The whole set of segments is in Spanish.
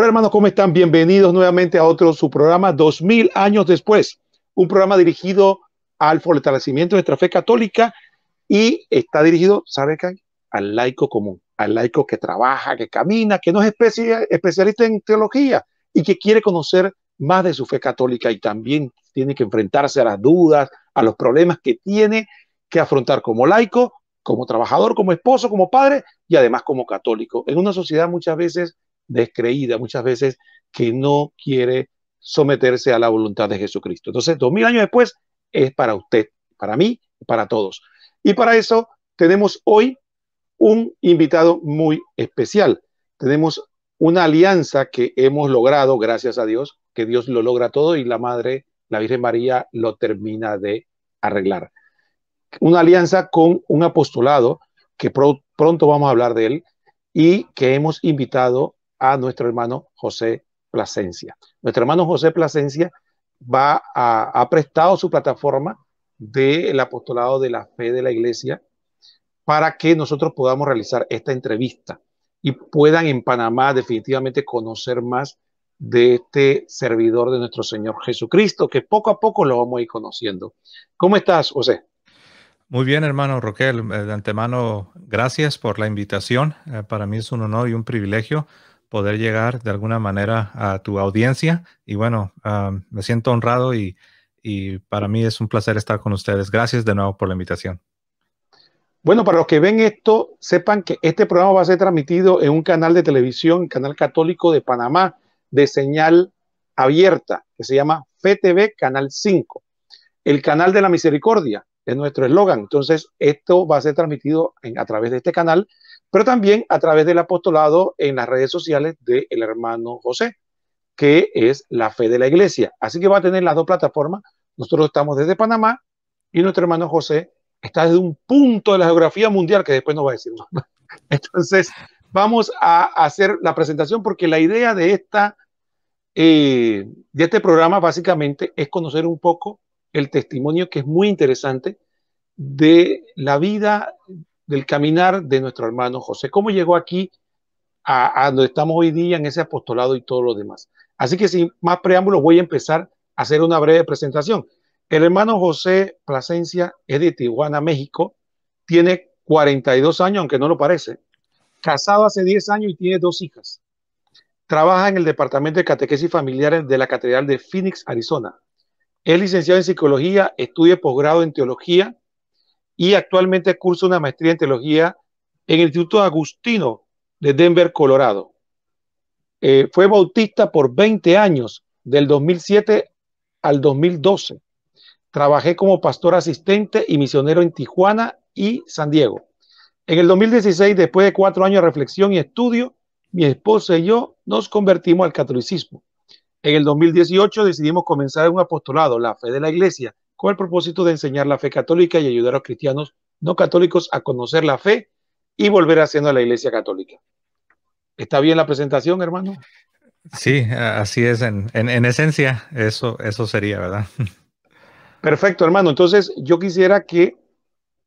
Hola hermanos, ¿cómo están? Bienvenidos nuevamente a otro su programa 2000 años después, un programa dirigido al fortalecimiento de nuestra fe católica y está dirigido, ¿sabe qué? Al laico común, al laico que trabaja, que camina, que no es especialista en teología y que quiere conocer más de su fe católica y también tiene que enfrentarse a las dudas, a los problemas que tiene que afrontar como laico, como trabajador, como esposo, como padre y además como católico. En una sociedad muchas veces descreída muchas veces que no quiere someterse a la voluntad de Jesucristo. Entonces, dos mil años después es para usted, para mí, para todos. Y para eso tenemos hoy un invitado muy especial. Tenemos una alianza que hemos logrado, gracias a Dios, que Dios lo logra todo y la Madre, la Virgen María, lo termina de arreglar. Una alianza con un apostolado que pronto vamos a hablar de él y que hemos invitado a nuestro hermano José Plasencia. Nuestro hermano José Plasencia va a, ha prestado su plataforma del apostolado de la fe de la iglesia para que nosotros podamos realizar esta entrevista y puedan en Panamá definitivamente conocer más de este servidor de nuestro Señor Jesucristo, que poco a poco lo vamos a ir conociendo. ¿Cómo estás, José? Muy bien, hermano Roquel. Eh, de antemano, gracias por la invitación. Eh, para mí es un honor y un privilegio poder llegar de alguna manera a tu audiencia. Y bueno, ah, me siento honrado y, para mí es un placer estar con ustedes. Gracias de nuevo por la invitación. Bueno, para los que ven esto, sepan que este programa va a ser transmitido en un canal de televisión, canal católico de Panamá, de señal abierta, que se llama FTV Canal 5. El canal de la misericordia es nuestro eslogan. Entonces, esto va a ser transmitido a través de este canal pero también a través del apostolado en las redes sociales del hermano José, que es la fe de la iglesia. Así que va a tener las dos plataformas. Nosotros estamos desde Panamá y nuestro hermano José está desde un punto de la geografía mundial que después nos va a decir. Entonces, vamos a hacer la presentación porque la idea de, esta, eh, de este programa básicamente es conocer un poco el testimonio que es muy interesante de la vida del caminar de nuestro hermano José, cómo llegó aquí a, donde estamos hoy día en ese apostolado y todo lo demás. Así que sin más preámbulos voy a empezar a hacer una breve presentación. El hermano José Plasencia es de Tijuana, México, tiene 42 años, aunque no lo parece, casado hace 10 años y tiene dos hijas. Trabaja en el Departamento de Catequesis Familiares de la Catedral de Phoenix, Arizona. Es licenciado en Psicología, estudia posgrado en Teología y actualmente cursa una maestría en teología en el Instituto Agustino de Denver, Colorado. Eh, fue bautista por 20 años, del 2007 al 2012. Trabajé como pastor asistente y misionero en Tijuana y San Diego. En el 2016, después de cuatro años de reflexión y estudio, mi esposa y yo nos convertimos al catolicismo. En el 2018 decidimos comenzar un apostolado, la fe de la iglesia, con el propósito de enseñar la fe católica y ayudar a los cristianos no católicos a conocer la fe y volver haciendo a la Iglesia Católica. ¿Está bien la presentación, hermano? Sí, así es, en, esencia, eso, eso sería, ¿verdad? Perfecto, hermano. Entonces, yo quisiera que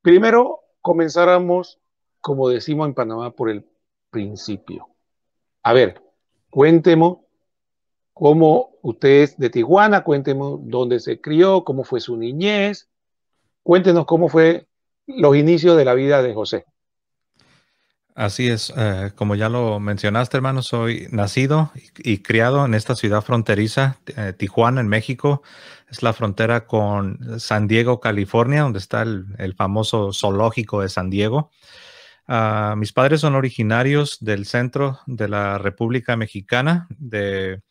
primero comenzáramos, como decimos en Panamá, por el principio. A ver, cuéntemos cómo usted es de Tijuana, cuéntenos dónde se crió, cómo fue su niñez, cuéntenos cómo fue los inicios de la vida de José. Así es, eh, como ya lo mencionaste, hermano, soy nacido y, criado en esta ciudad fronteriza, eh, Tijuana, en México. Es la frontera con San Diego, California, donde está el, famoso zoológico de San Diego. Ah, mis padres son originarios del centro de la República Mexicana, de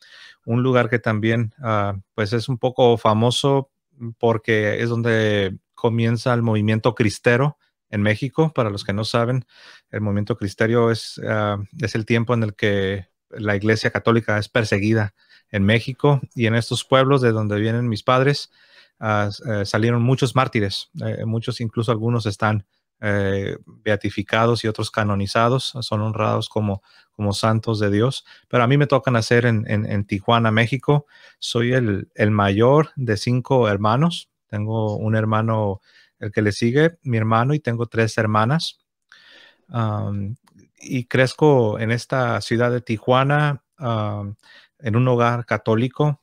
un lugar que también ah, pues es un poco famoso porque es donde comienza el movimiento cristero en México. Para los que no saben, el movimiento cristero es, ah, es el tiempo en el que la Iglesia Católica es perseguida en México y en estos pueblos de donde vienen mis padres ah, eh, salieron muchos mártires, eh, muchos incluso algunos están eh, beatificados y otros canonizados, son honrados como, como santos de Dios. Pero a mí me tocan nacer en, Tijuana, México. Soy el, mayor de cinco hermanos. Tengo un hermano, el que le sigue, mi hermano, y tengo tres hermanas. y crezco en esta ciudad de Tijuana, en un hogar católico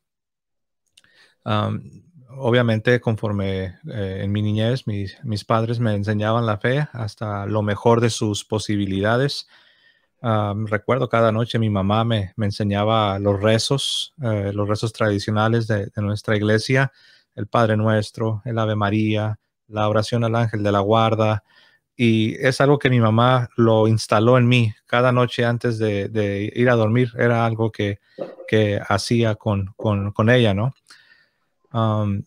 obviamente conforme eh, en mi niñez mis, padres me enseñaban la fe hasta lo mejor de sus posibilidades. Ah, recuerdo cada noche mi mamá me, enseñaba los rezos, eh, los rezos tradicionales de, nuestra iglesia, el Padre Nuestro, el Ave María, la oración al ángel de la guarda. Y es algo que mi mamá lo instaló en mí cada noche antes de, ir a dormir. Era algo que, que hacía con, con, con ella, ¿no?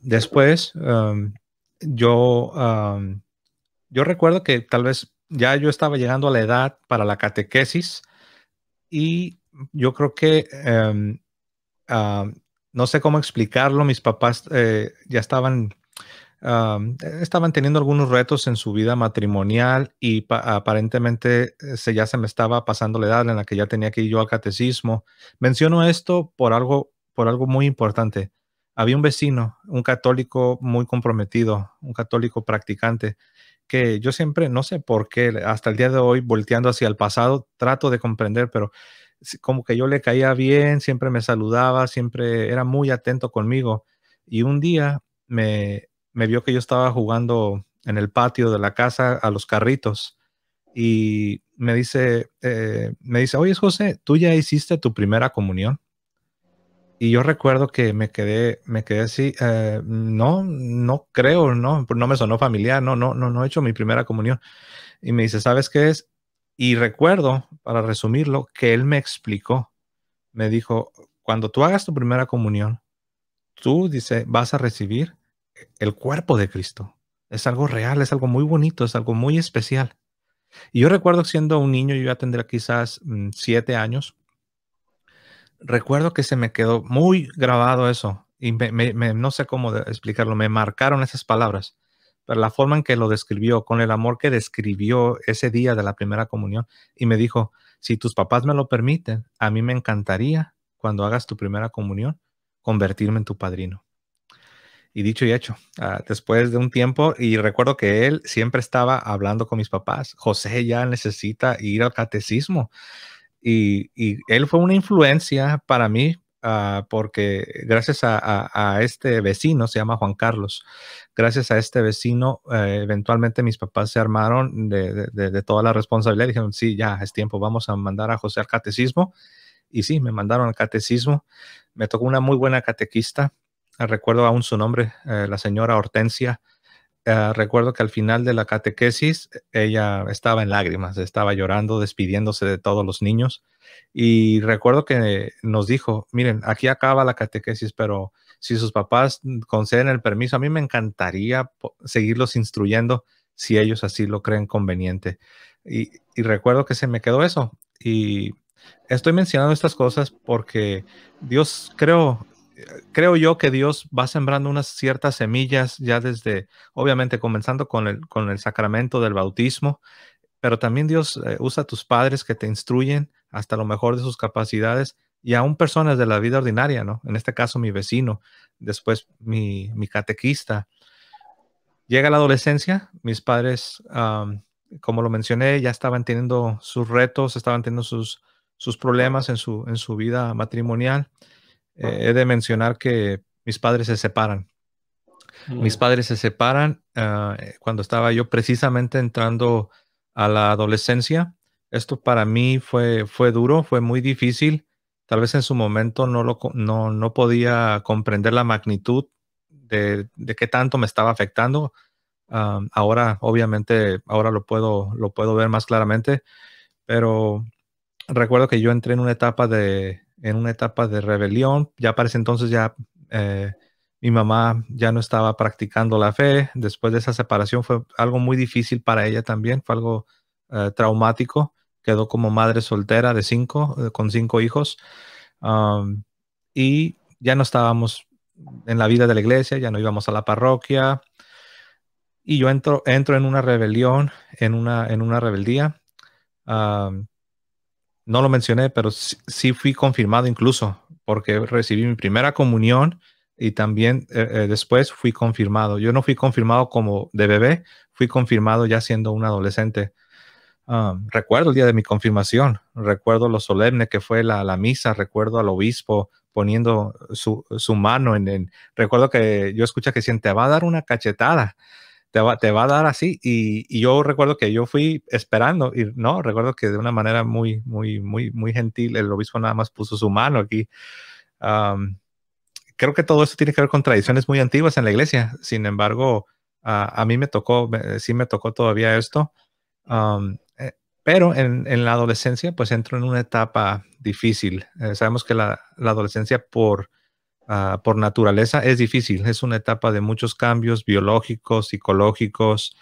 después, yo, yo recuerdo que tal vez ya yo estaba llegando a la edad para la catequesis y yo creo que, em, no sé cómo explicarlo, mis papás eh, ya estaban estaban teniendo algunos retos en su vida matrimonial y aparentemente eh, se, ya se me estaba pasando la edad en la que ya tenía que ir yo al catecismo. Menciono esto por algo, por algo muy importante había un vecino, un católico muy comprometido, un católico practicante, que yo siempre, no sé por qué, hasta el día de hoy, volteando hacia el pasado, trato de comprender, pero como que yo le caía bien, siempre me saludaba, siempre era muy atento conmigo. Y un día me, vio que yo estaba jugando en el patio de la casa a los carritos y me dice, eh, me dice, oye José, ¿tú ya hiciste tu primera comunión? y yo recuerdo que me quedé, me quedé así, eh, no, no creo, no, no me sonó familiar, no, no, no, no he hecho mi primera comunión. Y me dice, ¿sabes qué es? Y recuerdo, para resumirlo, que él me explicó, me dijo, cuando tú hagas tu primera comunión, tú, dice, vas a recibir el cuerpo de Cristo. Es algo real, es algo muy bonito, es algo muy especial. Y yo recuerdo siendo un niño, yo ya tendría quizás mm, siete años, recuerdo que se me quedó muy grabado eso y no sé cómo explicarlo, me marcaron esas palabras, pero la forma en que lo describió, con el amor que describió ese día de la primera comunión y me dijo, si tus papás me lo permiten, a mí me encantaría cuando hagas tu primera comunión convertirme en tu padrino. Y dicho y hecho, ah, después de un tiempo, y recuerdo que él siempre estaba hablando con mis papás, José ya necesita ir al catecismo y, él fue una influencia para mí ah, porque gracias a, este vecino, se llama Juan Carlos, gracias a este vecino, eh, eventualmente mis papás se armaron de, toda la responsabilidad. Dijeron, sí, ya es tiempo, vamos a mandar a José al catecismo. Y sí, me mandaron al catecismo. Me tocó una muy buena catequista. Recuerdo aún su nombre, eh, la señora Hortensia. Eh, recuerdo que al final de la catequesis e, ella estaba en lágrimas, estaba llorando, despidiéndose de todos los niños. Y recuerdo que nos dijo, miren, aquí acaba la catequesis, pero si sus papás conceden el permiso, a mí me encantaría seguirlos instruyendo si ellos así lo creen conveniente. y recuerdo que se me quedó eso. Y estoy mencionando estas cosas porque Dios, creo, creo yo que Dios va sembrando unas ciertas semillas ya desde, obviamente, comenzando con el, con el sacramento del bautismo, pero también Dios eh, usa a tus padres que te instruyen hasta lo mejor de sus capacidades y aún personas de la vida ordinaria, ¿no? En este caso, mi vecino, después mi, mi catequista. Llega la adolescencia, mis padres, como lo mencioné, ya estaban teniendo sus retos, estaban teniendo sus, sus problemas en su, en su vida matrimonial eh, he de mencionar que mis padres se separan. Mis padres se separan ah, eh, cuando estaba yo precisamente entrando a la adolescencia. Esto para mí fue, fue duro, fue muy difícil. Tal vez en su momento no, lo, no, no podía comprender la magnitud de, de qué tanto me estaba afectando. ahora, obviamente, ahora lo puedo, lo puedo ver más claramente, pero recuerdo que yo entré en una etapa de, en una etapa de rebelión. Ya para ese entonces ya eh, mi mamá ya no estaba practicando la fe. Después de esa separación fue algo muy difícil para ella también, fue algo eh, traumático. Quedó como madre soltera de cinco, eh, con cinco hijos. y ya no estábamos en la vida de la iglesia, ya no íbamos a la parroquia. Y yo entro, entro en una rebelión, en una, en una rebeldía no lo mencioné, pero sí, fui confirmado incluso, porque recibí mi primera comunión y también eh, eh, después fui confirmado. Yo no fui confirmado como de bebé, fui confirmado ya siendo un adolescente. Ah, recuerdo el día de mi confirmación, recuerdo lo solemne que fue la, misa, recuerdo al obispo poniendo su, mano en, el, Recuerdo que yo escuché que decían, te va a dar una cachetada te va, te va a dar así. Y, y, yo recuerdo que yo fui esperando y no, recuerdo que de una manera muy, muy, muy, muy gentil el obispo nada más puso su mano aquí. creo que todo eso tiene que ver con tradiciones muy antiguas en la iglesia. Sin embargo, a mí me tocó, sí me tocó todavía esto. Eh, pero en, en, la adolescencia, pues entro en una etapa difícil. Eh, sabemos que la, la adolescencia por Ah, por naturaleza es difícil. Es una etapa de muchos cambios biológicos, psicológicos,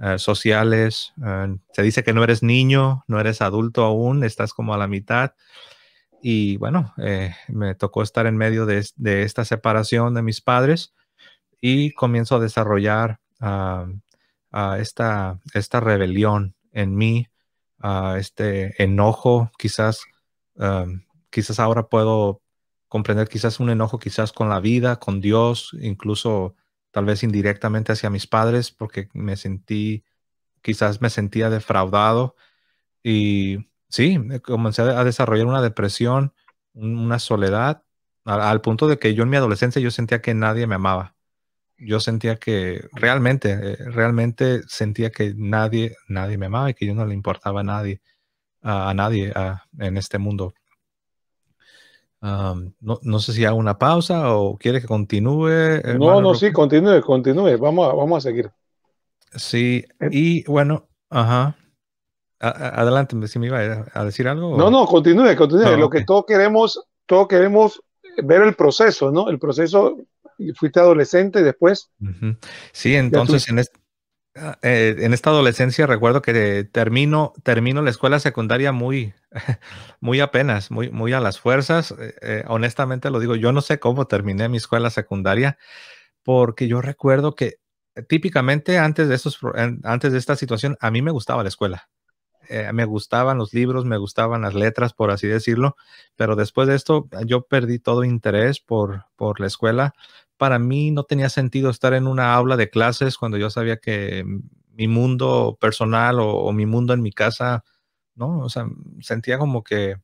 ah, sociales. Ah, se dice que no eres niño, no eres adulto aún, estás como a la mitad. Y bueno, eh, me tocó estar en medio de, esta separación de mis padres y comienzo a desarrollar esta, rebelión en mí, este enojo, quizás, quizás ahora puedo comprender quizás un enojo quizás con la vida, con Dios, incluso tal vez indirectamente hacia mis padres porque me sentí, quizás me sentía defraudado y sí, comencé a desarrollar una depresión, una soledad, al, punto de que yo en mi adolescencia yo sentía que nadie me amaba. Yo sentía que realmente, eh, realmente sentía que nadie, nadie me amaba y que yo no le importaba a nadie, a, nadie en este mundo no, no, sé si hago una pausa o quiere que continúe. No, no, sí, continúe, continúe. Vamos a, vamos a seguir. Sí, eh. y bueno, ajá. adelante, si me iba a decir algo. No, no, continúe, continúe. Ah, Lo que todos queremos, todos queremos ver el proceso, ¿no? El proceso, fuiste adolescente después. Sí, entonces en, este, Ah, eh, en esta adolescencia recuerdo que termino, termino la escuela secundaria muy, muy apenas, muy, muy a las fuerzas. Eh, eh, honestamente lo digo, yo no sé cómo terminé mi escuela secundaria, porque yo recuerdo que típicamente antes de, esos antes de esta situación, a mí me gustaba la escuela. me gustaban los libros, me gustaban las letras, por así decirlo, pero después de esto yo perdí todo interés por, por la escuela para mí no tenía sentido estar en una aula de clases cuando yo sabía que mi mundo personal o, mi mundo en mi casa, ¿no? O sea, sentía como que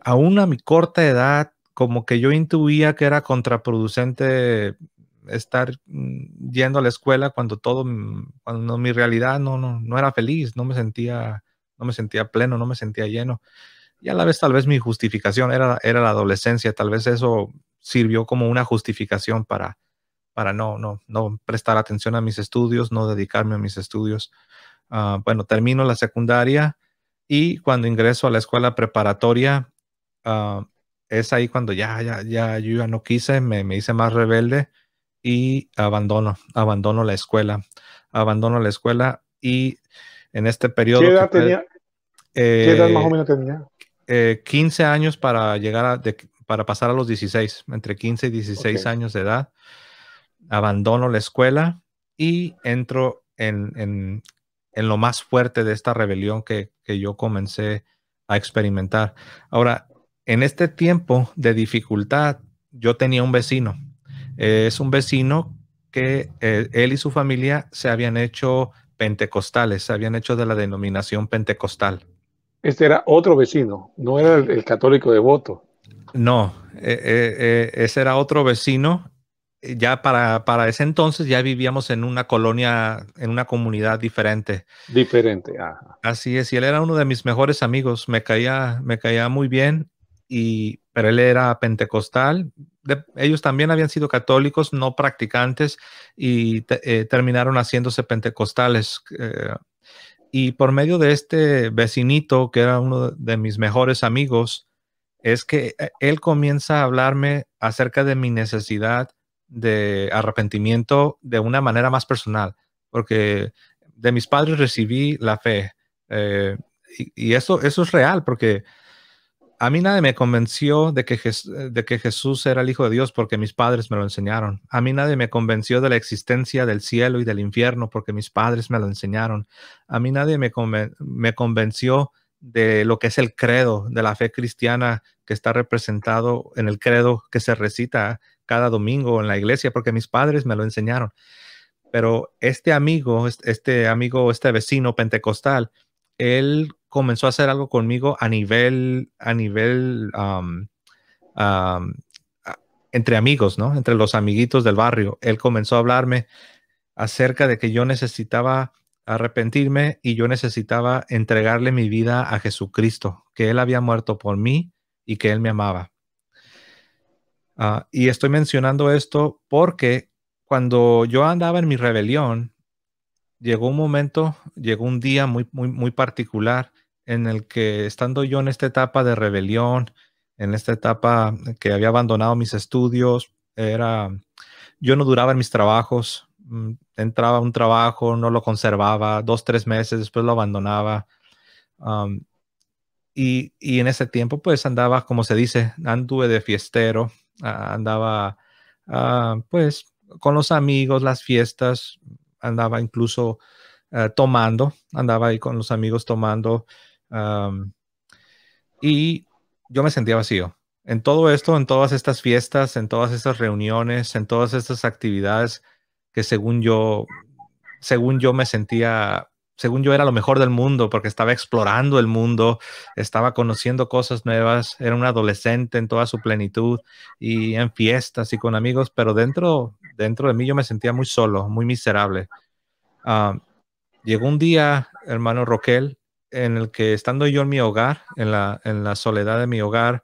aún a mi corta edad, como que yo intuía que era contraproducente estar mm, yendo a la escuela cuando todo, mm, cuando mi realidad no, no, no era feliz, no me sentía, no me sentía pleno, no me sentía lleno. Y a la vez tal vez mi justificación era, era la adolescencia, tal vez eso sirvió como una justificación para, para no, no, prestar atención a mis estudios, no dedicarme a mis estudios. Ah, bueno, termino la secundaria y cuando ingreso a la escuela preparatoria, ah, es ahí cuando ya, ya, ya, yo ya no quise, me, me hice más rebelde y abandono, abandono la escuela, abandono la escuela y en este periodo... ¿Qué edad, más o eh, menos tenía? 15 eh, años para llegar a, para pasar a los 16, entre 15 y 16 años de edad. Abandono la escuela y entro en, lo más fuerte de esta rebelión que, yo comencé a experimentar. Ahora, en este tiempo de dificultad, yo tenía un vecino. es un vecino que eh, él y su familia se habían hecho pentecostales, se habían hecho de la denominación pentecostal. Este era otro vecino, no era el católico devoto. No, eh, eh, eh, ese era otro vecino. Ya para, para, ese entonces ya vivíamos en una colonia, en una comunidad diferente. Diferente, ajá. Así es, y él era uno de mis mejores amigos, me caía, me caía muy bien, y, pero él era pentecostal. ellos también habían sido católicos, no practicantes, y terminaron haciéndose pentecostales y por medio de este vecinito, que era uno de mis mejores amigos, es que eh, él comienza a hablarme acerca de mi necesidad de arrepentimiento de una manera más personal, porque de mis padres recibí la fe. Eh, y, eso, eso es real, porque a mí nadie me convenció de que, de que, Jesús era el Hijo de Dios porque mis padres me lo enseñaron. A mí nadie me convenció de la existencia del cielo y del infierno porque mis padres me lo enseñaron. A mí nadie me, me convenció de lo que es el credo, de la fe cristiana que está representado en el credo que se recita cada domingo en la iglesia, porque mis padres me lo enseñaron. Pero este amigo, este, este amigo, este vecino pentecostal, él comenzó a hacer algo conmigo a nivel, a nivel, entre amigos, ¿no? Entre los amiguitos del barrio. Él comenzó a hablarme acerca de que yo necesitaba arrepentirme y yo necesitaba entregarle mi vida a Jesucristo, que Él había muerto por mí y que Él me amaba. Ah, y estoy mencionando esto porque cuando yo andaba en mi rebelión, llegó un momento, llegó un día muy, muy, muy particular en el que estando yo en esta etapa de rebelión, en esta etapa que había abandonado mis estudios, era, yo no duraba en mis trabajos, mm, entraba un trabajo, no lo conservaba, dos, tres meses, después lo abandonaba. Y, en ese tiempo, pues andaba, como se dice, anduve de fiestero, andaba, ah, pues, con los amigos, las fiestas, andaba incluso eh, tomando, andaba ahí con los amigos tomando. y yo me sentía vacío. En todo esto, en todas estas fiestas, en todas estas reuniones, en todas estas actividades que según yo, según yo me sentía según yo, era lo mejor del mundo porque estaba explorando el mundo, estaba conociendo cosas nuevas, era un adolescente en toda su plenitud y en fiestas y con amigos, pero dentro, dentro de mí yo me sentía muy solo, muy miserable. Ah, llegó un día, hermano Roquel, en el que estando yo en mi hogar, en la, soledad de mi hogar,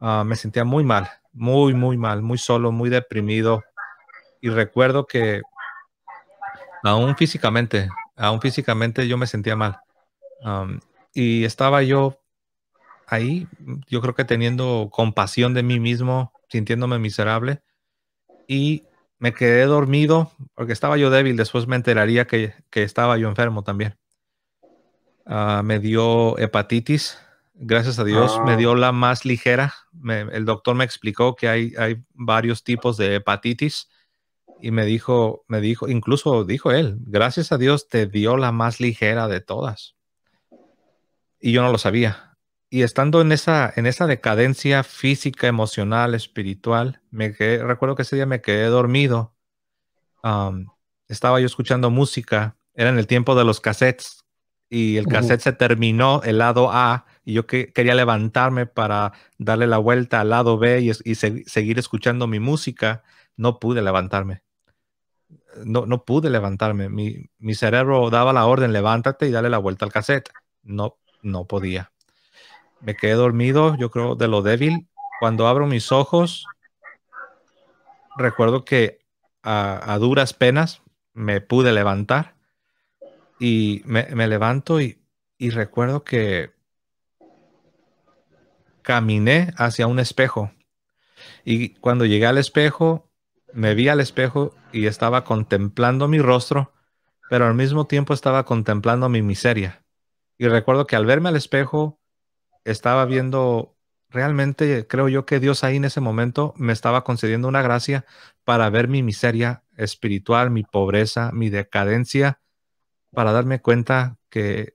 ah, me sentía muy mal, muy, muy mal, muy solo, muy deprimido. Y recuerdo que aún físicamente aún físicamente yo me sentía mal. Um, y estaba yo ahí, yo creo que teniendo compasión de mí mismo, sintiéndome miserable. Y me quedé dormido porque estaba yo débil. Después me enteraría que, estaba yo enfermo también. Ah, me dio hepatitis. Gracias a Dios me ah. dio la más ligera. el doctor me explicó que hay, hay varios tipos de hepatitis y me dijo, me dijo, incluso dijo él, gracias a Dios te dio la más ligera de todas. Y yo no lo sabía. Y estando en esa, en esa decadencia física, emocional, espiritual, me quedé, recuerdo que ese día me quedé dormido. estaba yo escuchando música, era en el tiempo de los cassettes y el cassette se terminó, el lado A, y yo quería levantarme para darle la vuelta al lado B y, seguir escuchando mi música, no pude levantarme no, no pude levantarme. Mi, cerebro daba la orden, levántate y dale la vuelta al cassette. No, no podía. Me quedé dormido, yo creo, de lo débil. Cuando abro mis ojos, recuerdo que a, duras penas me pude levantar y me, levanto y, y recuerdo que caminé hacia un espejo. Y cuando llegué al espejo, me vi al espejo y estaba contemplando mi rostro, pero al mismo tiempo estaba contemplando mi miseria. Y recuerdo que al verme al espejo, estaba viendo, realmente creo yo que Dios ahí en ese momento me estaba concediendo una gracia para ver mi miseria espiritual, mi pobreza, mi decadencia, para darme cuenta que,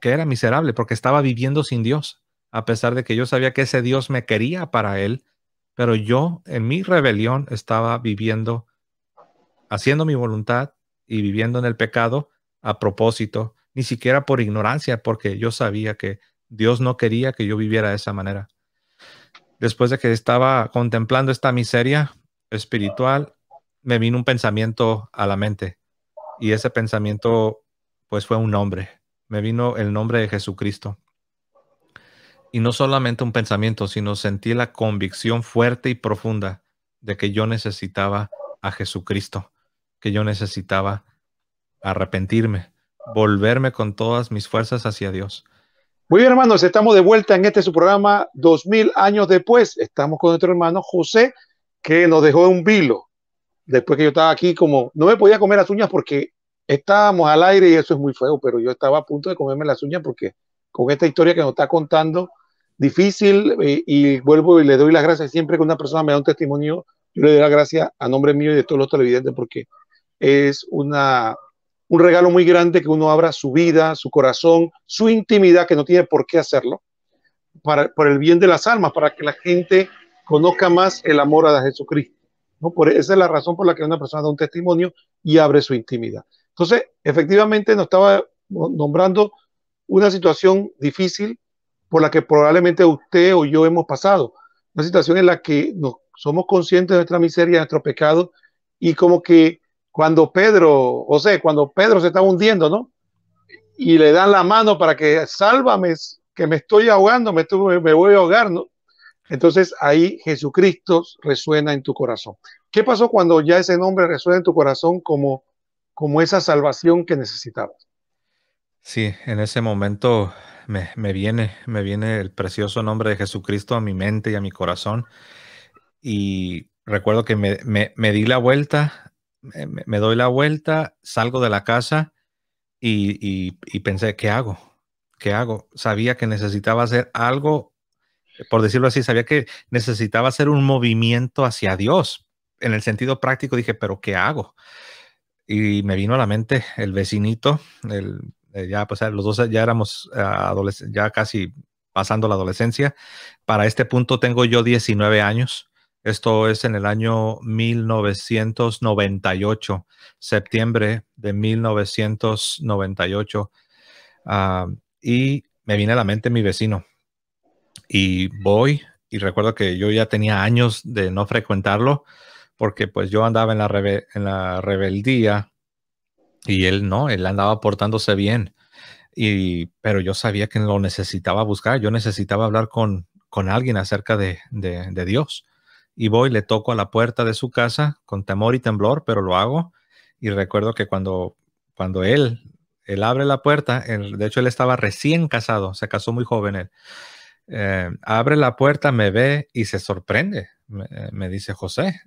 que era miserable, porque estaba viviendo sin Dios, a pesar de que yo sabía que ese Dios me quería para él pero yo en mi rebelión estaba viviendo, haciendo mi voluntad y viviendo en el pecado a propósito, ni siquiera por ignorancia, porque yo sabía que Dios no quería que yo viviera de esa manera. Después de que estaba contemplando esta miseria espiritual, me vino un pensamiento a la mente y ese pensamiento pues fue un nombre. Me vino el nombre de Jesucristo. Y no solamente un pensamiento, sino sentí la convicción fuerte y profunda de que yo necesitaba a Jesucristo, que yo necesitaba arrepentirme, volverme con todas mis fuerzas hacia Dios. Muy bien, hermanos, estamos de vuelta en este su programa Dos mil años después. Estamos con nuestro hermano José, que nos dejó un vilo. Después que yo estaba aquí, como no me podía comer las uñas porque estábamos al aire y eso es muy feo, pero yo estaba a punto de comerme las uñas porque con esta historia que nos está contando, difícil eh, y vuelvo y le doy las gracias. Siempre que una persona me da un testimonio, yo le doy las gracias a nombre mío y de todos los televidentes porque es una, un regalo muy grande que uno abra su vida, su corazón, su intimidad, que no tiene por qué hacerlo, para, por el bien de las almas, para que la gente conozca más el amor a Jesucristo. ¿no? Por, esa es la razón por la que una persona da un testimonio y abre su intimidad. Entonces, efectivamente, nos estaba nombrando una situación difícil por la que probablemente usted o yo hemos pasado. Una situación en la que nos, somos conscientes de nuestra miseria, de nuestro pecado, y como que cuando Pedro, o sea, cuando Pedro se está hundiendo, ¿no? Y le dan la mano para que sálvame, que me estoy ahogando, me, me voy a ahogar, ¿no? Entonces ahí Jesucristo resuena en tu corazón. ¿Qué pasó cuando ya ese nombre resuena en tu corazón como, como esa salvación que necesitabas? Sí, en ese momento me, viene, me viene el precioso nombre de Jesucristo a mi mente y a mi corazón. Y recuerdo que me, me, di la vuelta, me, doy la vuelta, salgo de la casa y, y, y pensé, ¿qué hago? ¿Qué hago? Sabía que necesitaba hacer algo por decirlo así, sabía que necesitaba hacer un movimiento hacia Dios. En el sentido práctico dije, pero ¿qué hago? Y me vino a la mente el vecinito, el eh, ya pues los dos ya éramos ah, adolescentes, ya casi pasando la adolescencia. Para este punto tengo yo 19 años. Esto es en el año 1998, septiembre de 1998. Ah, y me viene a la mente mi vecino. Y voy, y recuerdo que yo ya tenía años de no frecuentarlo, porque pues yo andaba en la, en la rebeldía y él no, él andaba portándose bien. Y, pero yo sabía que lo necesitaba buscar, yo necesitaba hablar con, con alguien acerca de, de, Dios. Y voy, le toco a la puerta de su casa con temor y temblor, pero lo hago. Y recuerdo que cuando, cuando él, él abre la puerta, de hecho él estaba recién casado, se casó muy joven él, eh, abre la puerta, me ve y se sorprende, me, dice José.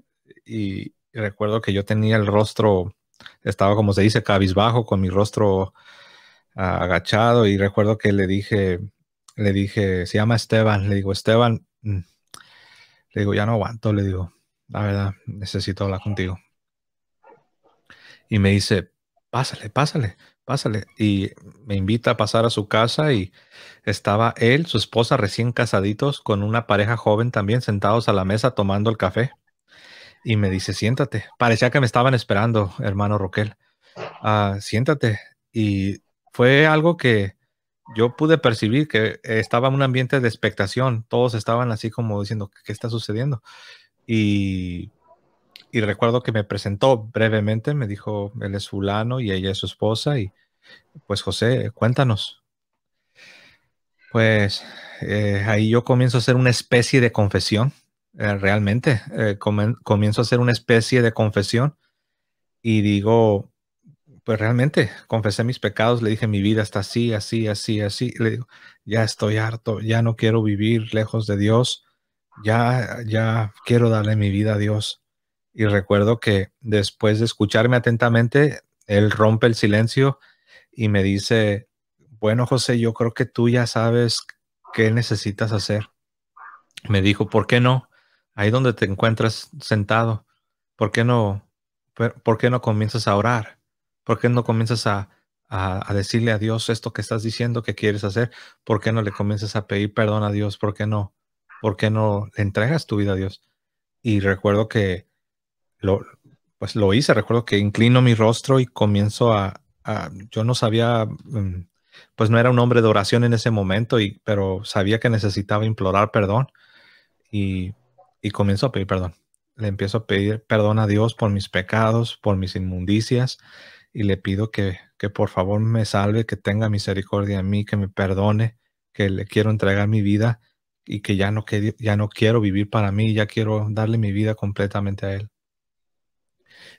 y recuerdo que yo tenía el rostro estaba, como se dice, cabizbajo, con mi rostro ah, agachado y recuerdo que le dije, le dije, se llama Esteban, le digo, Esteban, mm". le digo, ya no aguanto, le digo, la verdad, necesito hablar contigo. Y me dice, pásale, pásale, pásale. Y me invita a pasar a su casa y estaba él, su esposa recién casaditos, con una pareja joven también sentados a la mesa tomando el café y me dice, siéntate. Parecía que me estaban esperando, hermano Roquel. Ah, siéntate. Y fue algo que yo pude percibir, que estaba en un ambiente de expectación. Todos estaban así como diciendo, ¿qué está sucediendo? Y, recuerdo que me presentó brevemente, me dijo, él es fulano y ella es su esposa. Y pues José, cuéntanos. Pues eh, ahí yo comienzo a hacer una especie de confesión eh, realmente eh, comienzo a hacer una especie de confesión y digo, pues realmente confesé mis pecados, le dije mi vida está así, así, así, así, le digo, ya estoy harto, ya no quiero vivir lejos de Dios, ya, ya quiero darle mi vida a Dios. Y recuerdo que después de escucharme atentamente, él rompe el silencio y me dice, bueno José, yo creo que tú ya sabes qué necesitas hacer. Me dijo, ¿por qué no? ahí donde te encuentras sentado, ¿por qué no, por qué no comienzas a orar? ¿Por qué no comienzas a, a, decirle a Dios esto que estás diciendo que quieres hacer? ¿Por qué no le comienzas a pedir perdón a Dios? ¿Por qué no? ¿Por qué no le entregas tu vida a Dios? Y recuerdo que lo, pues lo hice, recuerdo que inclino mi rostro y comienzo a, a yo no sabía, mm, pues no era un hombre de oración en ese momento, y, pero sabía que necesitaba implorar perdón. Y y comienzo a pedir perdón. Le empiezo a pedir perdón a Dios por mis pecados, por mis inmundicias y le pido que, por favor me salve, que tenga misericordia en mí, que me perdone, que le quiero entregar mi vida y que ya no, que, ya no quiero vivir para mí, ya quiero darle mi vida completamente a Él.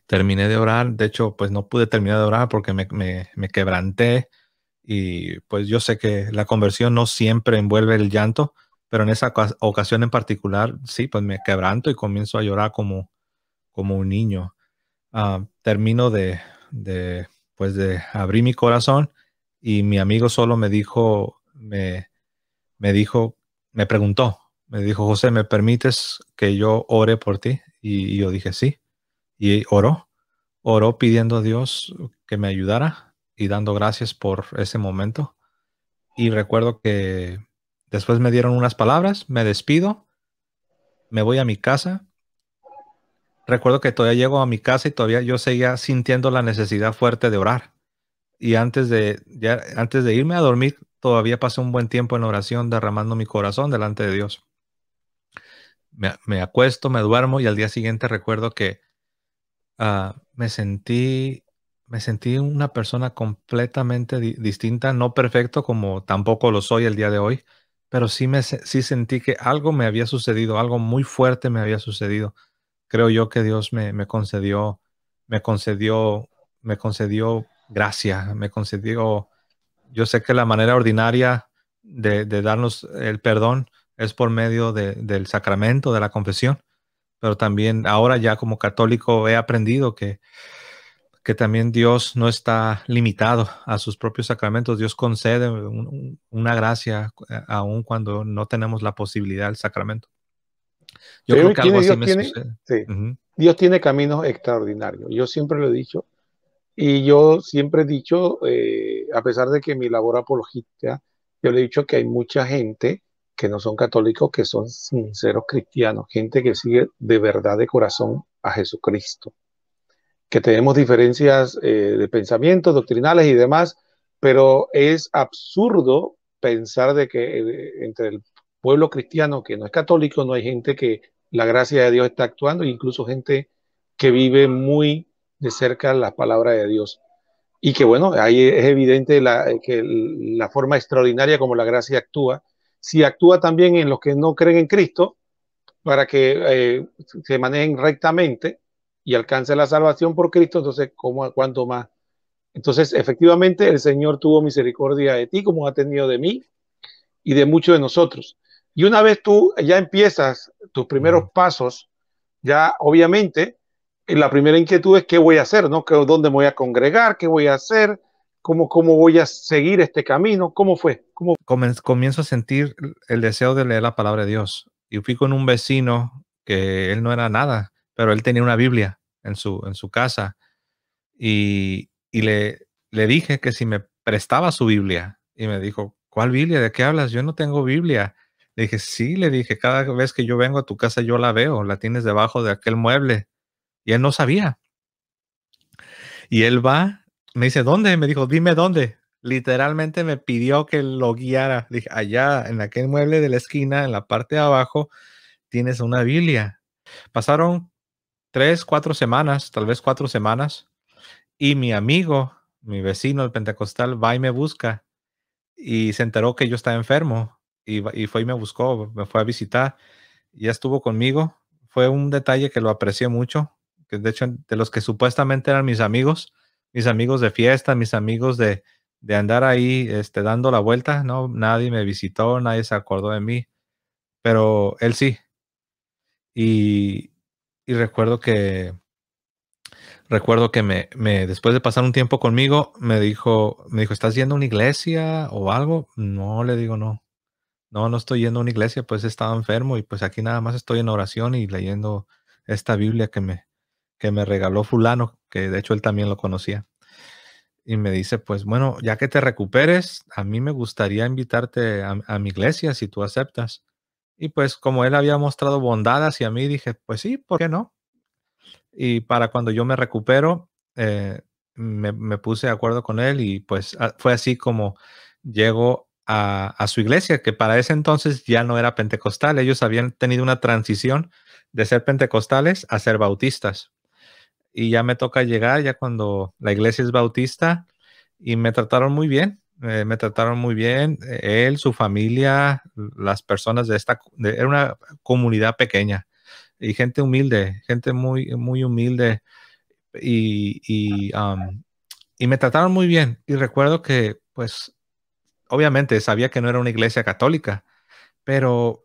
Terminé de orar, de hecho, pues no pude terminar de orar porque me, me quebranté y pues yo sé que la conversión no siempre envuelve el llanto, pero en esa ocasión en particular, sí, pues me quebranto y comienzo a llorar como, como un niño. Ah, termino de, pues de abrir mi corazón y mi amigo solo me dijo, me, dijo, me preguntó, me dijo, José, ¿me permites que yo ore por ti? y yo dije, sí. Y oró, oró pidiendo a Dios que me ayudara y dando gracias por ese momento. Y recuerdo que Después me dieron unas palabras, me despido, me voy a mi casa. Recuerdo que todavía llego a mi casa y todavía yo seguía sintiendo la necesidad fuerte de orar. Y antes de, antes de irme a dormir, todavía pasé un buen tiempo en oración, derramando mi corazón delante de Dios. Me, acuesto, me duermo y al día siguiente recuerdo que ah, me sentí me sentí una persona completamente distinta, no perfecto como tampoco lo soy el día de hoy, pero sí, me, sí sentí que algo me había sucedido, algo muy fuerte me había sucedido. Creo yo que Dios me, concedió, me concedió, me concedió gracia, me concedió, yo sé que la manera ordinaria de, darnos el perdón es por medio del sacramento, de la confesión, pero también ahora ya como católico he aprendido que que también Dios no está limitado a sus propios sacramentos. Dios concede una gracia eh, aun cuando no tenemos la posibilidad del sacramento. Yo creo que algo así Dios me tiene, sucede. Dios tiene caminos extraordinarios. Yo siempre lo he dicho. Y yo siempre he dicho, eh, a pesar de que mi labor apologista, yo le he dicho que hay mucha gente que no son católicos, que son sinceros cristianos, gente que sigue de verdad de corazón a Jesucristo que tenemos diferencias eh, de pensamientos doctrinales y demás, pero es absurdo pensar de que eh, entre el pueblo cristiano que no es católico no hay gente que la gracia de Dios está actuando, incluso gente que vive muy de cerca las palabras de Dios. Y que bueno, ahí es evidente la, que la forma extraordinaria como la gracia actúa, si actúa también en los que no creen en Cristo, para que eh, se manejen rectamente, y alcanza la salvación por Cristo, entonces, ¿cuánto más? Entonces, efectivamente, el Señor tuvo misericordia de ti, como ha tenido de mí y de muchos de nosotros. Y una vez tú ya empiezas tus primeros pasos, ya obviamente, la primera inquietud es qué voy a hacer, ¿no? ¿Dónde me voy a congregar? ¿Qué voy a hacer? ¿Cómo, cómo voy a seguir este camino? ¿Cómo fue? Comienzo a sentir el deseo de leer la palabra de Dios. Y fui con un vecino que él no era nada pero él tenía una Biblia en su, en su casa y, le, le dije que si me prestaba su Biblia y me dijo, ¿cuál Biblia? ¿De qué hablas? Yo no tengo Biblia. Le dije, sí, le dije, cada vez que yo vengo a tu casa yo la veo, la tienes debajo de aquel mueble. Y él no sabía. Y él va, me dice, ¿dónde? Me dijo, dime dónde. Literalmente me pidió que lo guiara. dije, allá en aquel mueble de la esquina, en la parte de abajo, tienes una Biblia. Pasaron tres, cuatro semanas, tal vez cuatro semanas, y mi amigo, mi vecino, el pentecostal, va y me busca y se enteró que yo estaba enfermo y, fue y me buscó, me fue a visitar, ya estuvo conmigo. Fue un detalle que lo aprecié mucho, que de hecho de los que supuestamente eran mis amigos, mis amigos de fiesta, mis amigos de, de andar ahí este, dando la vuelta, no, nadie me visitó, nadie se acordó de mí, pero él sí. Y, y recuerdo que recuerdo que me, me, después de pasar un tiempo conmigo, me dijo, me dijo, ¿estás yendo a una iglesia o algo? No, le digo, no. No, no estoy yendo a una iglesia, pues estaba enfermo y pues aquí nada más estoy en oración y leyendo esta Biblia que me, que me regaló fulano, que de hecho él también lo conocía. Y me dice, pues bueno, ya que te recuperes, a mí me gustaría invitarte a mi iglesia si tú aceptas. Y pues como él había mostrado bondad hacia mí, dije, pues sí, ¿por qué no? Y para cuando yo me recupero, eh, me, puse de acuerdo con él y pues fue así como llego a, su iglesia, que para ese entonces ya no era pentecostal. Ellos habían tenido una transición de ser pentecostales a ser bautistas. Y ya me toca llegar, ya cuando la iglesia es bautista, y me trataron muy bien. Eh, me trataron muy bien, él, su familia, las personas de esta, era una comunidad pequeña y gente humilde, gente muy, muy humilde y, y me trataron muy bien. Y recuerdo que, pues, obviamente sabía que no era una iglesia católica, pero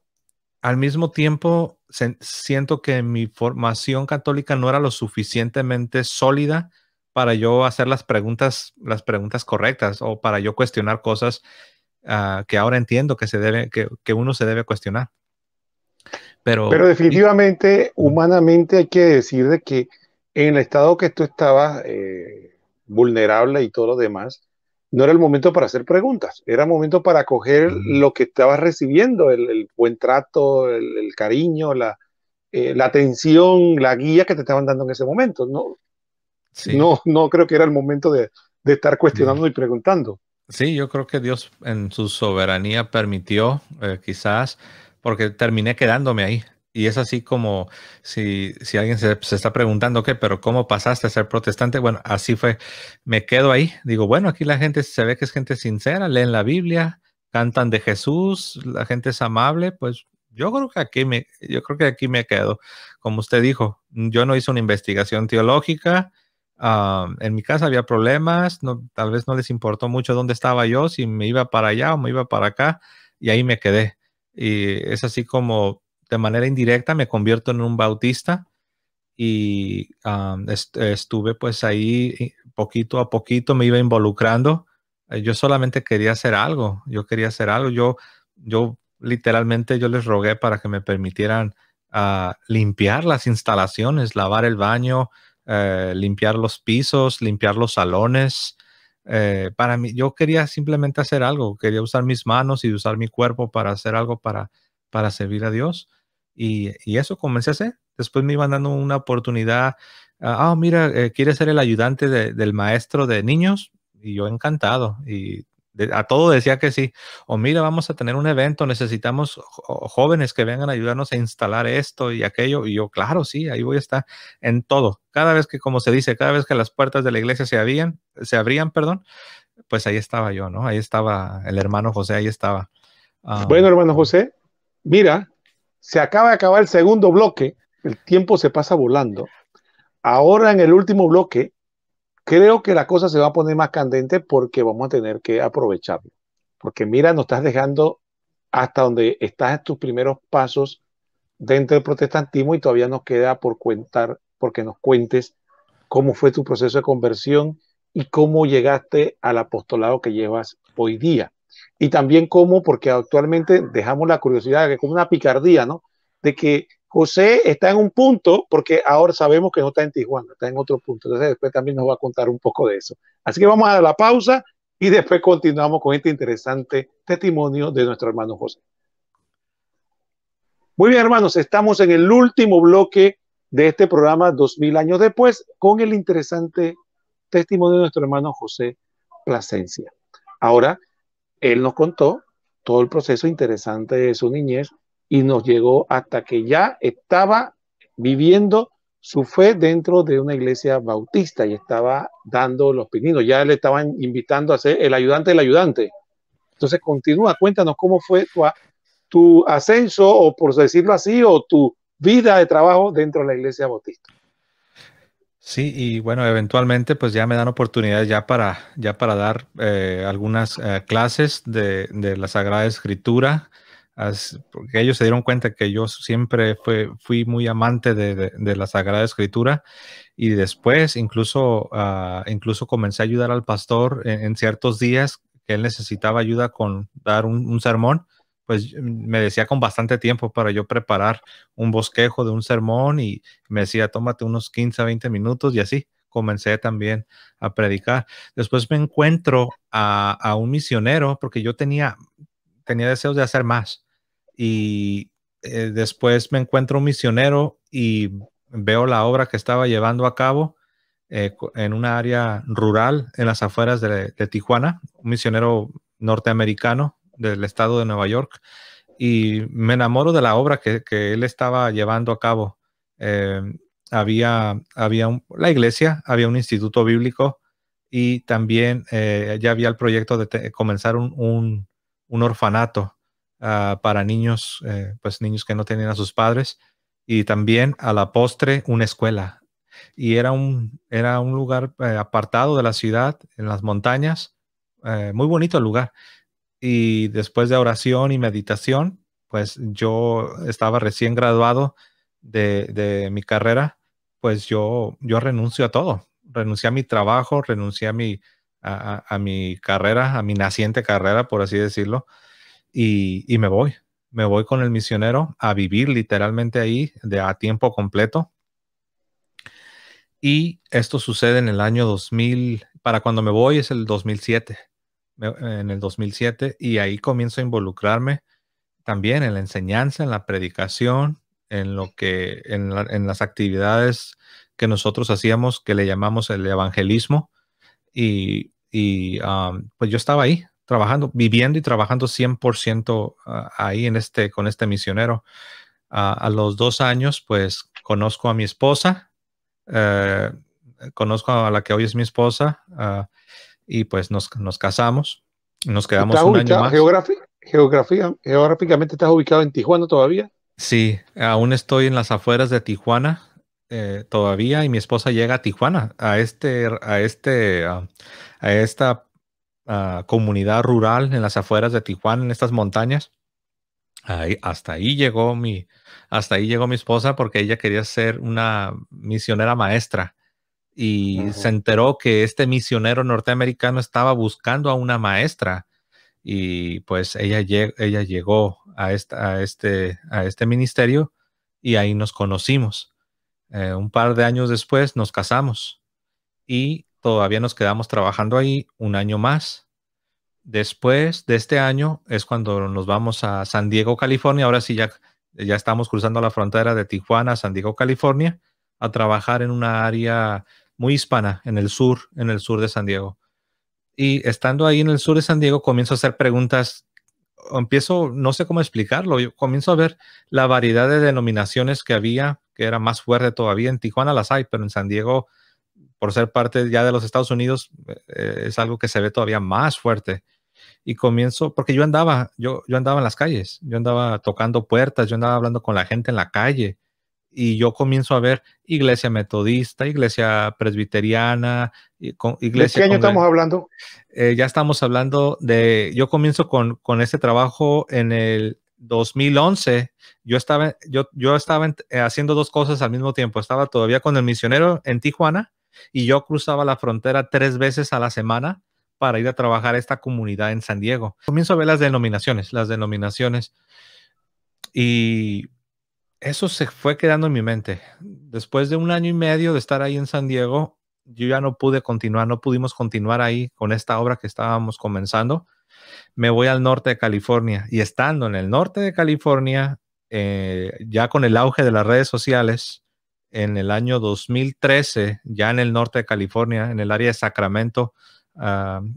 al mismo tiempo siento que mi formación católica no era lo suficientemente sólida para yo hacer las preguntas, las preguntas correctas o para yo cuestionar cosas ah, que ahora entiendo que, se debe, que, uno se debe cuestionar. Pero, Pero definitivamente, humanamente hay que decir de que en el estado que tú estabas eh, vulnerable y todo lo demás, no era el momento para hacer preguntas, era momento para coger lo que estabas recibiendo, el, buen trato, el, cariño, la, eh, la atención, la guía que te estaban dando en ese momento. No, no, no creo que era el momento de, de estar cuestionando mm. y preguntando. Sí, yo creo que Dios en su soberanía permitió, eh, quizás, porque terminé quedándome ahí. Y es así como si, si alguien se, se, está preguntando, ¿qué? Pero ¿cómo pasaste a ser protestante? Bueno, así fue. Me quedo ahí. Digo, bueno, aquí la gente se ve que es gente sincera, leen la Biblia, cantan de Jesús, la gente es amable, pues yo creo que aquí me, yo creo que aquí me quedo. Como usted dijo, yo no hice una investigación teológica, en mi casa había problemas, no, tal vez no les importó mucho dónde estaba yo, si me iba para allá o me iba para acá, y ahí me quedé. Y es así como de manera indirecta me convierto en un bautista y estuve pues ahí poquito a poquito me iba involucrando. Eh, yo solamente quería hacer algo, yo quería hacer algo, yo, yo literalmente yo les rogué para que me permitieran ah, limpiar las instalaciones, lavar el baño, eh, limpiar los pisos, limpiar los salones. Eh, para mí, yo quería simplemente hacer algo, quería usar mis manos y usar mi cuerpo para hacer algo para, para servir a Dios. Y, eso comencé a hacer. Después me iban dando una oportunidad. Ah, oh, mira, eh, ¿quieres ser el ayudante del maestro de niños? Y yo encantado. Y a todo decía que sí. O mira, vamos a tener un evento, necesitamos jóvenes que vengan a ayudarnos a instalar esto y aquello. Y yo, claro, sí, ahí voy a estar en todo. Cada vez que, como se dice, cada vez que las puertas de la iglesia se abrían, se abrían, perdón, pues ahí estaba yo, ¿no? Ahí estaba el hermano José, ahí estaba. Ah, bueno, hermano José, mira, se acaba de acabar el segundo bloque, el tiempo se pasa volando. Ahora en el último bloque creo que la cosa se va a poner más candente porque vamos a tener que aprovecharlo. Porque mira, nos estás dejando hasta donde estás en tus primeros pasos dentro del protestantismo y todavía nos queda por contar, porque nos cuentes cómo fue tu proceso de conversión y cómo llegaste al apostolado que llevas hoy día. Y también cómo, porque actualmente dejamos la curiosidad, que como una picardía, ¿no? De que José está en un punto, porque ahora sabemos que no está en Tijuana, está en otro punto. Entonces después también nos va a contar un poco de eso. Así que vamos a dar la pausa y después continuamos con este interesante testimonio de nuestro hermano José. Muy bien, hermanos, estamos en el último bloque de este programa, 2000 años después, con el interesante testimonio de nuestro hermano José Plasencia. Ahora, él nos contó todo el proceso interesante de su niñez y nos llegó hasta que ya estaba viviendo su fe dentro de una iglesia bautista y estaba dando los pininos, ya le estaban invitando a ser el ayudante del ayudante. Entonces continúa, cuéntanos cómo fue tu, ascenso o por decirlo así, o tu vida de trabajo dentro de la iglesia bautista. Sí, y bueno, eventualmente pues ya me dan oportunidades ya para, ya para dar eh, algunas eh, clases de, de, la Sagrada Escritura porque ellos se dieron cuenta que yo siempre fui muy amante de, la Sagrada Escritura y después incluso, ah, incluso comencé a ayudar al pastor en, ciertos días que él necesitaba ayuda con dar un, sermón, pues me decía con bastante tiempo para yo preparar un bosquejo de un sermón y me decía, tómate unos 15 a 20 minutos y así comencé también a predicar. Después me encuentro a un misionero porque yo tenía tenía deseos de hacer más. Y eh, después me encuentro un misionero y veo la obra que estaba llevando a cabo eh, en una área rural en las afueras de, Tijuana, un misionero norteamericano del estado de Nueva York, y me enamoro de la obra que, él estaba llevando a cabo. Eh, había, había la iglesia, había un instituto bíblico y también ya había el proyecto de comenzar un, un orfanato ah, para niños, eh, pues niños que no tenían a sus padres, y también a la postre una escuela. Y era un, era un lugar eh, apartado de la ciudad, en las montañas, eh, muy bonito el lugar. Y después de oración y meditación, pues yo estaba recién graduado de, de mi carrera, pues yo, yo renuncio a todo. Renuncié a mi trabajo, renuncié a mi, a, mi carrera, a mi naciente carrera, por así decirlo, y, me voy. Me voy con el misionero a vivir literalmente ahí de a tiempo completo. Y esto sucede en el año 2000, para cuando me voy es el 2007, en el 2007, y ahí comienzo a involucrarme también en la enseñanza, en la predicación, en lo que, en las actividades que nosotros hacíamos, que le llamamos el evangelismo, y y pues yo estaba ahí trabajando, viviendo y trabajando 100% ah, ahí en este, con este misionero. Ah, a los dos años, pues conozco a mi esposa, eh, conozco a la que hoy es mi esposa, ah, y pues nos, casamos, nos quedamos un año más. Geografía, geográficamente estás ubicado en Tijuana todavía. Sí, aún estoy en las afueras de Tijuana, eh, todavía y mi esposa llega a Tijuana, a este, a este, ah, a, esta ah, comunidad rural en las afueras de Tijuana, en estas montañas. Ahí, hasta ahí llegó mi, hasta ahí llegó mi esposa porque ella quería ser una misionera maestra y se enteró que este misionero norteamericano estaba buscando a una maestra y pues ella, ella llegó a, esta, a, este, a este ministerio y ahí nos conocimos. Eh, un par de años después nos casamos y todavía nos quedamos trabajando ahí un año más. Después de este año es cuando nos vamos a San Diego, California. Ahora sí ya, ya estamos cruzando la frontera de Tijuana a San Diego, California, a trabajar en una área muy hispana en el sur, en el sur de San Diego. Y estando ahí en el sur de San Diego, comienzo a hacer preguntas empiezo, no sé cómo explicarlo, yo comienzo a ver la variedad de denominaciones que había que era más fuerte todavía. En Tijuana las hay, pero en San Diego, por ser parte ya de los Estados Unidos, eh, eh, es algo que se ve todavía más fuerte. Y comienzo, porque yo andaba, yo, yo andaba en las calles, yo andaba tocando puertas, yo andaba hablando con la gente en la calle. Y yo comienzo a ver iglesia metodista, iglesia presbiteriana, y con, iglesia... qué año estamos hablando? Eh, ya estamos hablando de... Yo comienzo con este trabajo en el 2011, yo estaba, yo, yo estaba eh, haciendo dos cosas al mismo tiempo. Estaba todavía con el misionero en Tijuana y yo cruzaba la frontera tres veces a la semana para ir a trabajar a esta comunidad en San Diego. Comienzo a ver las denominaciones, las denominaciones. Y eso se fue quedando en mi mente. Después de un año y medio de estar ahí en San Diego, yo ya no pude continuar, no pudimos continuar ahí con esta obra que estábamos comenzando me voy al norte de California y estando en el norte de California, eh, ya con el auge de las redes sociales, en el año 2013, ya en el norte de California, en el área de Sacramento, em,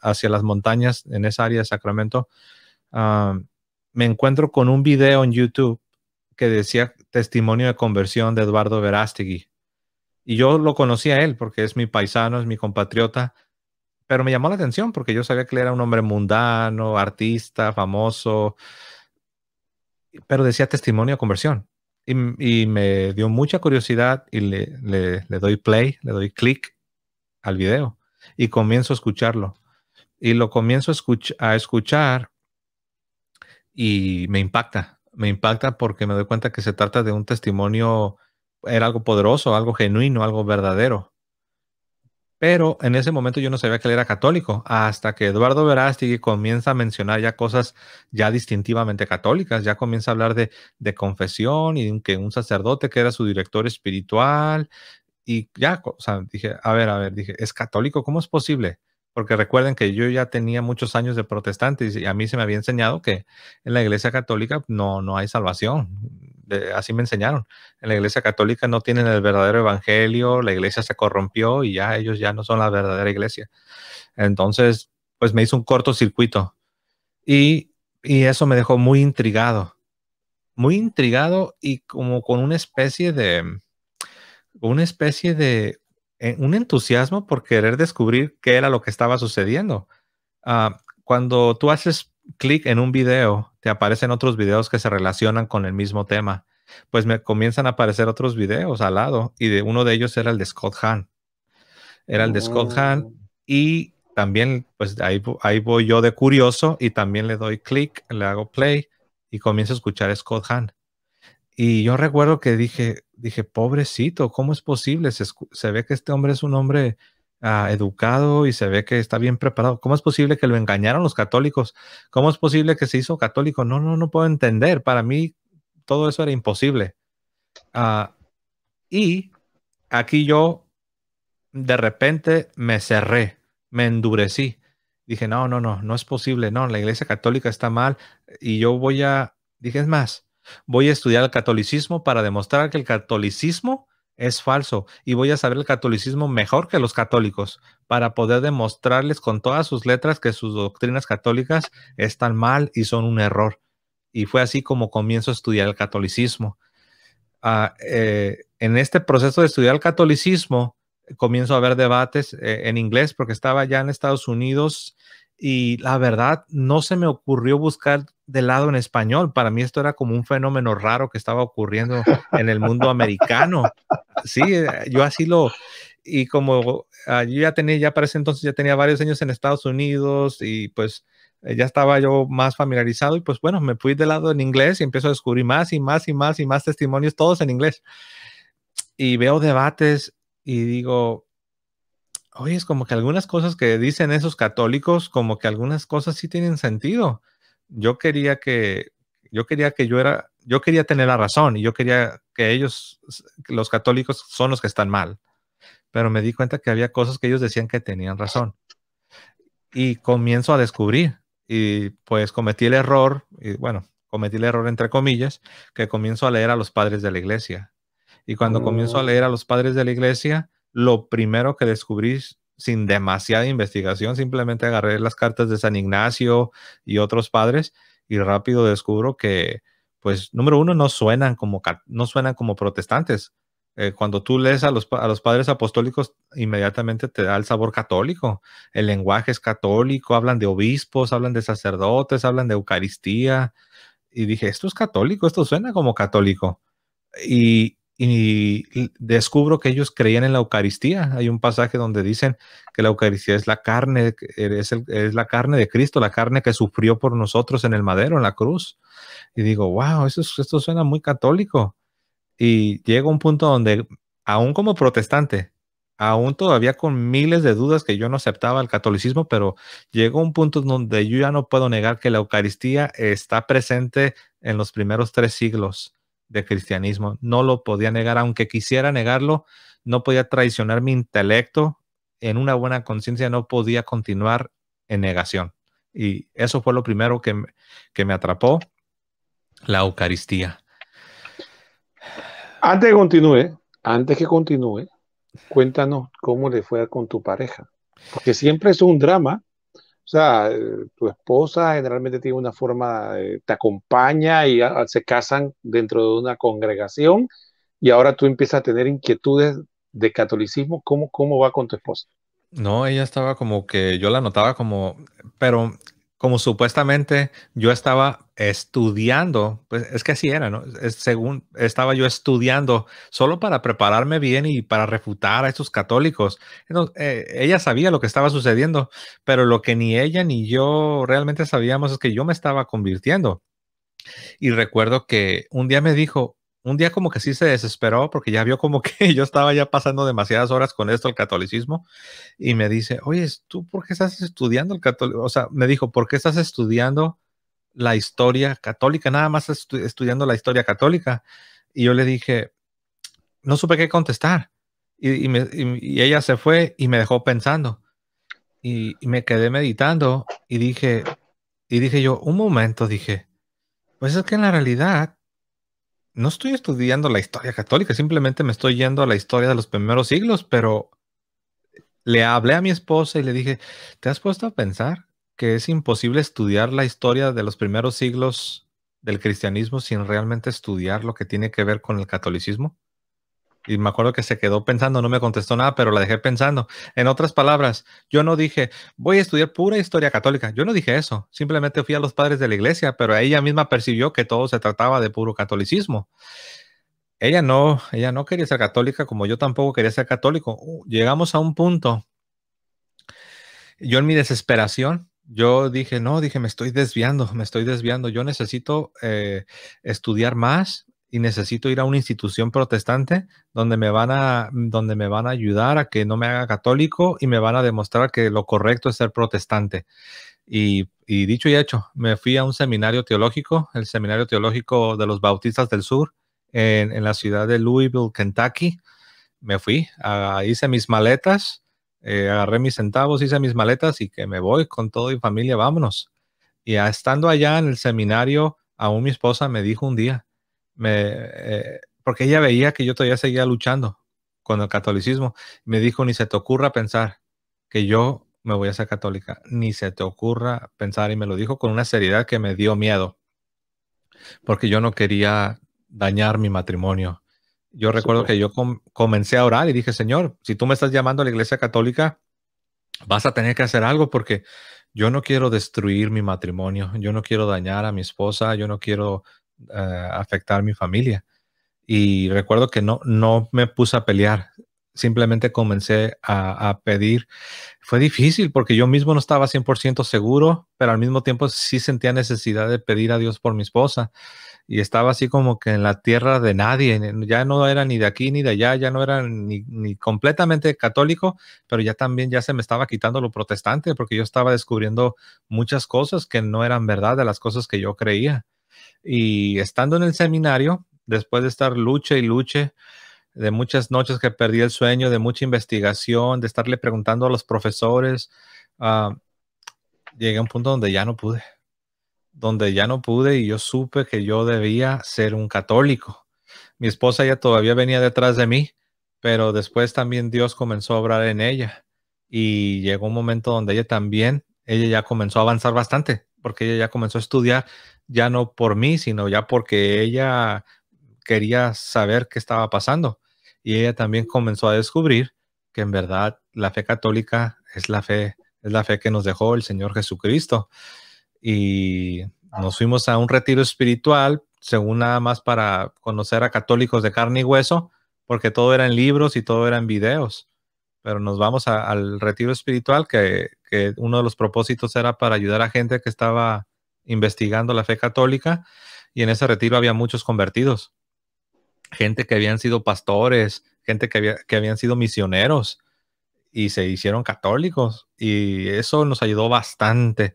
hacia las montañas, en esa área de Sacramento, me encuentro con un video en YouTube que decía testimonio de conversión de Eduardo Verástegui. Y yo lo conocí a él porque es mi paisano, es mi compatriota, pero me llamó la atención porque yo sabía que era un hombre mundano, artista, famoso, pero decía testimonio a conversión. Y, me dio mucha curiosidad y le, le, doy play, le doy clic al video y comienzo a escucharlo. Y lo comienzo a, a escuchar y me impacta, me impacta porque me doy cuenta que se trata de un testimonio, era algo poderoso, algo genuino, algo verdadero pero en ese momento yo no sabía que él era católico, hasta que Eduardo Verástegui comienza a mencionar ya cosas ya distintivamente católicas, ya comienza a hablar de, confesión y que un sacerdote que era su director espiritual, y ya, o sea, dije, a ver, a ver, dije, ¿es católico? ¿Cómo es posible? Porque recuerden que yo ya tenía muchos años de protestante y a mí se me había enseñado que en la iglesia católica no, no hay salvación, así me enseñaron. En la iglesia católica no tienen el verdadero evangelio, la iglesia se corrompió y ya ellos ya no son la verdadera iglesia. Entonces, pues me hizo un cortocircuito y, eso me dejó muy intrigado, muy intrigado y como con una especie de, una especie de, eh, un entusiasmo por querer descubrir qué era lo que estaba sucediendo. Ah, cuando tú haces clic en un video aparecen otros videos que se relacionan con el mismo tema. Pues me comienzan a aparecer otros videos al lado y de uno de ellos era el de Scott Hahn. Era el de Scott Hahn oh. y también, pues ahí, voy yo de curioso y también le doy clic, le hago play y comienzo a escuchar a Scott Hahn. Y yo recuerdo que dije, dije, pobrecito, ¿cómo es posible? se ve que este hombre es un hombre Ah, educado y se ve que está bien preparado. ¿Cómo es posible que lo engañaron los católicos? ¿Cómo es posible que se hizo católico? No, no, no puedo entender. Para mí todo eso era imposible. Ah, y aquí yo de repente me cerré, me endurecí. Dije, no, no, no, no es posible, no, la iglesia católica está mal y yo voy a, dije, es más, voy a estudiar el catolicismo para demostrar que el catolicismo es falso y voy a saber el catolicismo mejor que los católicos para poder demostrarles con todas sus letras que sus doctrinas católicas están mal y son un error. Y fue así como comienzo a estudiar el catolicismo. Ah, eh, en este proceso de estudiar el catolicismo, comienzo a ver debates eh, en inglés porque estaba ya en Estados Unidos y la verdad no se me ocurrió buscar de lado en español. Para mí esto era como un fenómeno raro que estaba ocurriendo en el mundo americano. Sí, eh, yo así lo... Y como ah, yo ya tenía, ya para ese entonces ya tenía varios años en Estados Unidos y pues eh, ya estaba yo más familiarizado y pues bueno, me fui de lado en inglés y empiezo a descubrir más y más y más y más testimonios, todos en inglés. Y veo debates y digo, oye, es como que algunas cosas que dicen esos católicos, como que algunas cosas sí tienen sentido. Yo quería que, yo quería que yo era, yo quería tener la razón y yo quería que ellos, los católicos, son los que están mal. Pero me di cuenta que había cosas que ellos decían que tenían razón. Y comienzo a descubrir y pues cometí el error, y bueno, cometí el error entre comillas, que comienzo a leer a los padres de la iglesia. Y cuando comienzo a oh. leer a los padres de la iglesia, lo primero que descubrí sin demasiada investigación, simplemente agarré las cartas de San Ignacio y otros padres y rápido descubro que, pues, número uno, no suenan como, no suenan como protestantes. Eh, cuando tú lees a los, a los padres apostólicos, inmediatamente te da el sabor católico. El lenguaje es católico, hablan de obispos, hablan de sacerdotes, hablan de Eucaristía. Y dije, esto es católico, esto suena como católico. Y, y descubro que ellos creían en la Eucaristía. Hay un pasaje donde dicen que la Eucaristía es la carne, es, la carne de Cristo, la carne que sufrió por nosotros en el madero, en la cruz. Y digo, wow, esto suena muy católico. Y llego a un punto donde, aún como protestante, aún todavía con miles de dudas que yo no aceptaba el catolicismo, pero llego a un punto donde yo ya no puedo negar que la Eucaristía está presente en los primeros tres siglos de cristianismo. No lo podía negar, aunque quisiera negarlo, no podía traicionar mi intelecto. En una buena conciencia no podía continuar en negación. Y eso fue lo primero que, me atrapó, la Eucaristía. Antes continúe, antes que continúe, cuéntanos cómo le fue con tu pareja. Porque siempre es un drama o sea, tu esposa generalmente tiene una forma, de, te acompaña y se casan dentro de una congregación y ahora tú empiezas a tener inquietudes de catolicismo. ¿Cómo, cómo va con tu esposa? No, ella estaba como que yo la notaba como, pero como supuestamente yo estaba estudiando, pues es que así era, ¿no? según estaba yo estudiando solo para prepararme bien y para refutar a estos católicos. Entonces, eh, ella sabía lo que estaba sucediendo, pero lo que ni ella ni yo realmente sabíamos es que yo me estaba convirtiendo. Y recuerdo que un día me dijo, un día como que sí se desesperó porque ya vio como que yo estaba ya pasando demasiadas horas con esto, el catolicismo, y me dice, oye, ¿tú por qué estás estudiando el catolicismo? O sea, me dijo, ¿por qué estás estudiando la historia católica? Nada más estudiando la historia católica. Y yo le dije, no supe qué contestar. Y, y ella se fue y me dejó pensando. Y, me quedé meditando y dije, y dije yo, un momento, dije, pues es que en la realidad no estoy estudiando la historia católica, simplemente me estoy yendo a la historia de los primeros siglos, pero le hablé a mi esposa y le dije, ¿te has puesto a pensar que es imposible estudiar la historia de los primeros siglos del cristianismo sin realmente estudiar lo que tiene que ver con el catolicismo? y me acuerdo que se quedó pensando, no me contestó nada, pero la dejé pensando. En otras palabras, yo no dije, voy a estudiar pura historia católica. Yo no dije eso. Simplemente fui a los padres de la iglesia, pero ella misma percibió que todo se trataba de puro catolicismo. Ella no, ella no quería ser católica como yo tampoco quería ser católico. llegamos a un punto. Yo en mi desesperación, yo dije, no, dije, me estoy desviando, me estoy desviando. Yo necesito eh, estudiar más, y necesito ir a una institución protestante donde me van a donde me van a ayudar a que no me haga católico y me van a demostrar que lo correcto es ser protestante. Y, dicho y hecho, me fui a un seminario teológico, el seminario teológico de los bautistas del sur en, la ciudad de Louisville, Kentucky. Me fui, ah, hice mis maletas, eh, agarré mis centavos, hice mis maletas y que me voy con todo y familia, vámonos. Y estando allá en el seminario, aún mi esposa me dijo un día, me, eh, porque ella veía que yo todavía seguía luchando con el catolicismo. Me dijo, ni se te ocurra pensar que yo me voy a ser católica, ni se te ocurra pensar, y me lo dijo con una seriedad que me dio miedo, porque yo no quería dañar mi matrimonio. Yo recuerdo que yo comencé a orar y dije, Señor, si tú me estás llamando a la iglesia católica, vas a tener que hacer algo porque yo no quiero destruir mi matrimonio, yo no quiero dañar a mi esposa, yo no quiero eh, afectar mi familia. Y recuerdo que no, no me puse a pelear, simplemente comencé a, pedir. Fue difícil porque yo mismo no estaba 100% seguro, pero al mismo tiempo sí sentía necesidad de pedir a Dios por mi esposa. Y estaba así como que en la tierra de nadie, ya no era ni de aquí ni de allá, ya no era ni, ni completamente católico, pero ya también ya se me estaba quitando lo protestante porque yo estaba descubriendo muchas cosas que no eran verdad de las cosas que yo creía. Y estando en el seminario, después de estar lucha y luche, de muchas noches que perdí el sueño, de mucha investigación, de estarle preguntando a los profesores, ah, llegué a un punto donde ya no pude, donde ya no pude y yo supe que yo debía ser un católico. Mi esposa ya todavía venía detrás de mí, pero después también Dios comenzó a obrar en ella y llegó un momento donde ella también, ella ya comenzó a avanzar bastante, porque ella ya comenzó a estudiar, ya no por mí, sino ya porque ella quería saber qué estaba pasando. Y ella también comenzó a descubrir que en verdad la fe católica es la fe, es la fe que nos dejó el Señor Jesucristo. Y nos fuimos a un retiro espiritual, según nada más para conocer a católicos de carne y hueso, porque todo era en libros y todo era en videos pero nos vamos al retiro espiritual, que, uno de los propósitos era para ayudar a gente que estaba investigando la fe católica, y en ese retiro había muchos convertidos, gente que habían sido pastores, gente que, había, que habían sido misioneros, y se hicieron católicos, y eso nos ayudó bastante.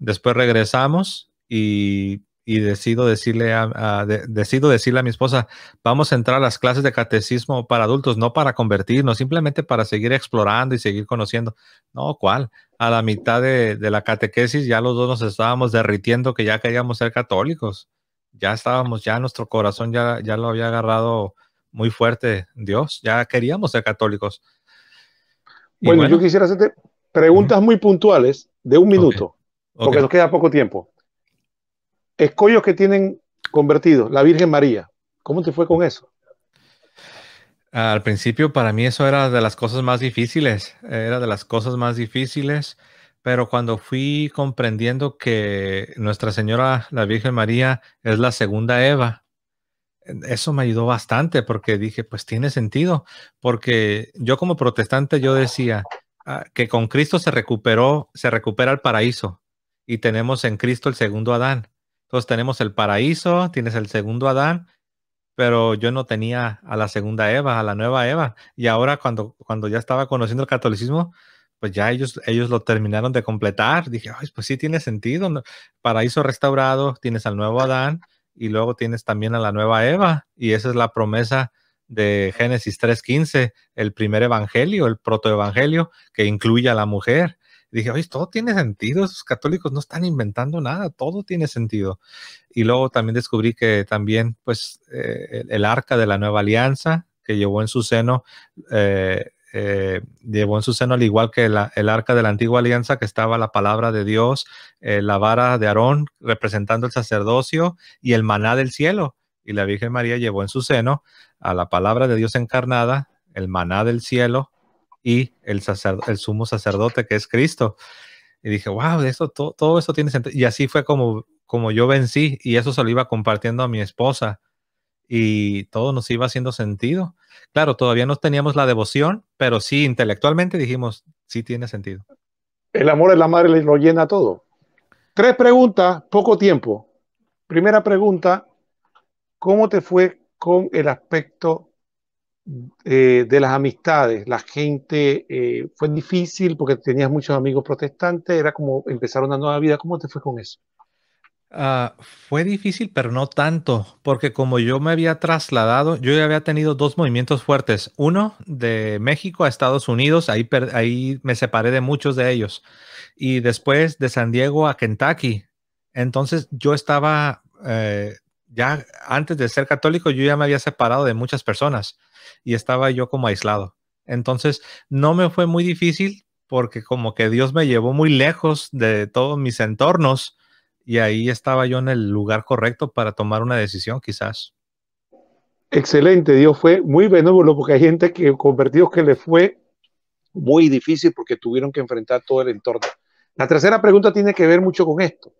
Después regresamos y y decido decirle a, decido decirle a mi esposa, vamos a entrar a las clases de catecismo para adultos, no para convertirnos, simplemente para seguir explorando y seguir conociendo. No, ¿cuál? A la mitad de, la catequesis ya los dos nos estábamos derritiendo que ya queríamos ser católicos. Ya estábamos, ya nuestro corazón ya, ya lo había agarrado muy fuerte Dios, ya queríamos ser católicos. Bueno, yo quisiera hacerte preguntas muy puntuales de un minuto, porque nos queda poco tiempo escollos que tienen convertidos, la Virgen María. ¿Cómo te fue con eso? Al principio para mí eso era de las cosas más difíciles, era de las cosas más difíciles, pero cuando fui comprendiendo que Nuestra Señora, la Virgen María, es la segunda Eva, eso me ayudó bastante porque dije, pues tiene sentido, porque yo como protestante yo decía ah, que con Cristo se recuperó, se recupera el paraíso y tenemos en Cristo el segundo Adán. Entonces tenemos el paraíso, tienes el segundo Adán, pero yo no tenía a la segunda Eva, a la nueva Eva. Y ahora cuando, cuando ya estaba conociendo el catolicismo, pues ya ellos, ellos lo terminaron de completar. Dije, pues sí tiene sentido. Paraíso restaurado, tienes al nuevo Adán y luego tienes también a la nueva Eva. Y esa es la promesa de Génesis 3.15, el primer evangelio, el protoevangelio que incluye a la mujer dije, oye, todo tiene sentido, esos católicos no están inventando nada, todo tiene sentido. Y luego también descubrí que también, pues, eh, el arca de la nueva alianza que llevó en su seno, eh, eh, llevó en su seno, al igual que el arca de la antigua alianza, que estaba la palabra de Dios, la vara de Aarón representando el sacerdocio y el maná del cielo. Y la Virgen María llevó en su seno a la palabra de Dios encarnada, el maná del cielo, y el, el sumo sacerdote que es Cristo. Y dije, wow, esto, todo, todo eso tiene sentido. Y así fue como, como yo vencí y eso se lo iba compartiendo a mi esposa y todo nos iba haciendo sentido. Claro, todavía no teníamos la devoción, pero sí intelectualmente dijimos, sí tiene sentido. El amor de la madre lo llena todo. Tres preguntas, poco tiempo. Primera pregunta, ¿cómo te fue con el aspecto eh, de las amistades. La gente eh, fue difícil porque tenías muchos amigos protestantes, era como empezar una nueva vida. ¿Cómo te fue con eso? Ah, fue difícil, pero no tanto, porque como yo me había trasladado, yo ya había tenido dos movimientos fuertes. Uno de México a Estados Unidos, ahí, ahí me separé de muchos de ellos. Y después de San Diego a Kentucky. Entonces yo estaba, eh, ya antes de ser católico, yo ya me había separado de muchas personas y estaba yo como aislado. Entonces, no me fue muy difícil porque como que Dios me llevó muy lejos de todos mis entornos y ahí estaba yo en el lugar correcto para tomar una decisión quizás. Excelente, Dios fue muy benévolo porque hay gente que convertidos que le fue muy difícil porque tuvieron que enfrentar todo el entorno. La tercera pregunta tiene que ver mucho con esto.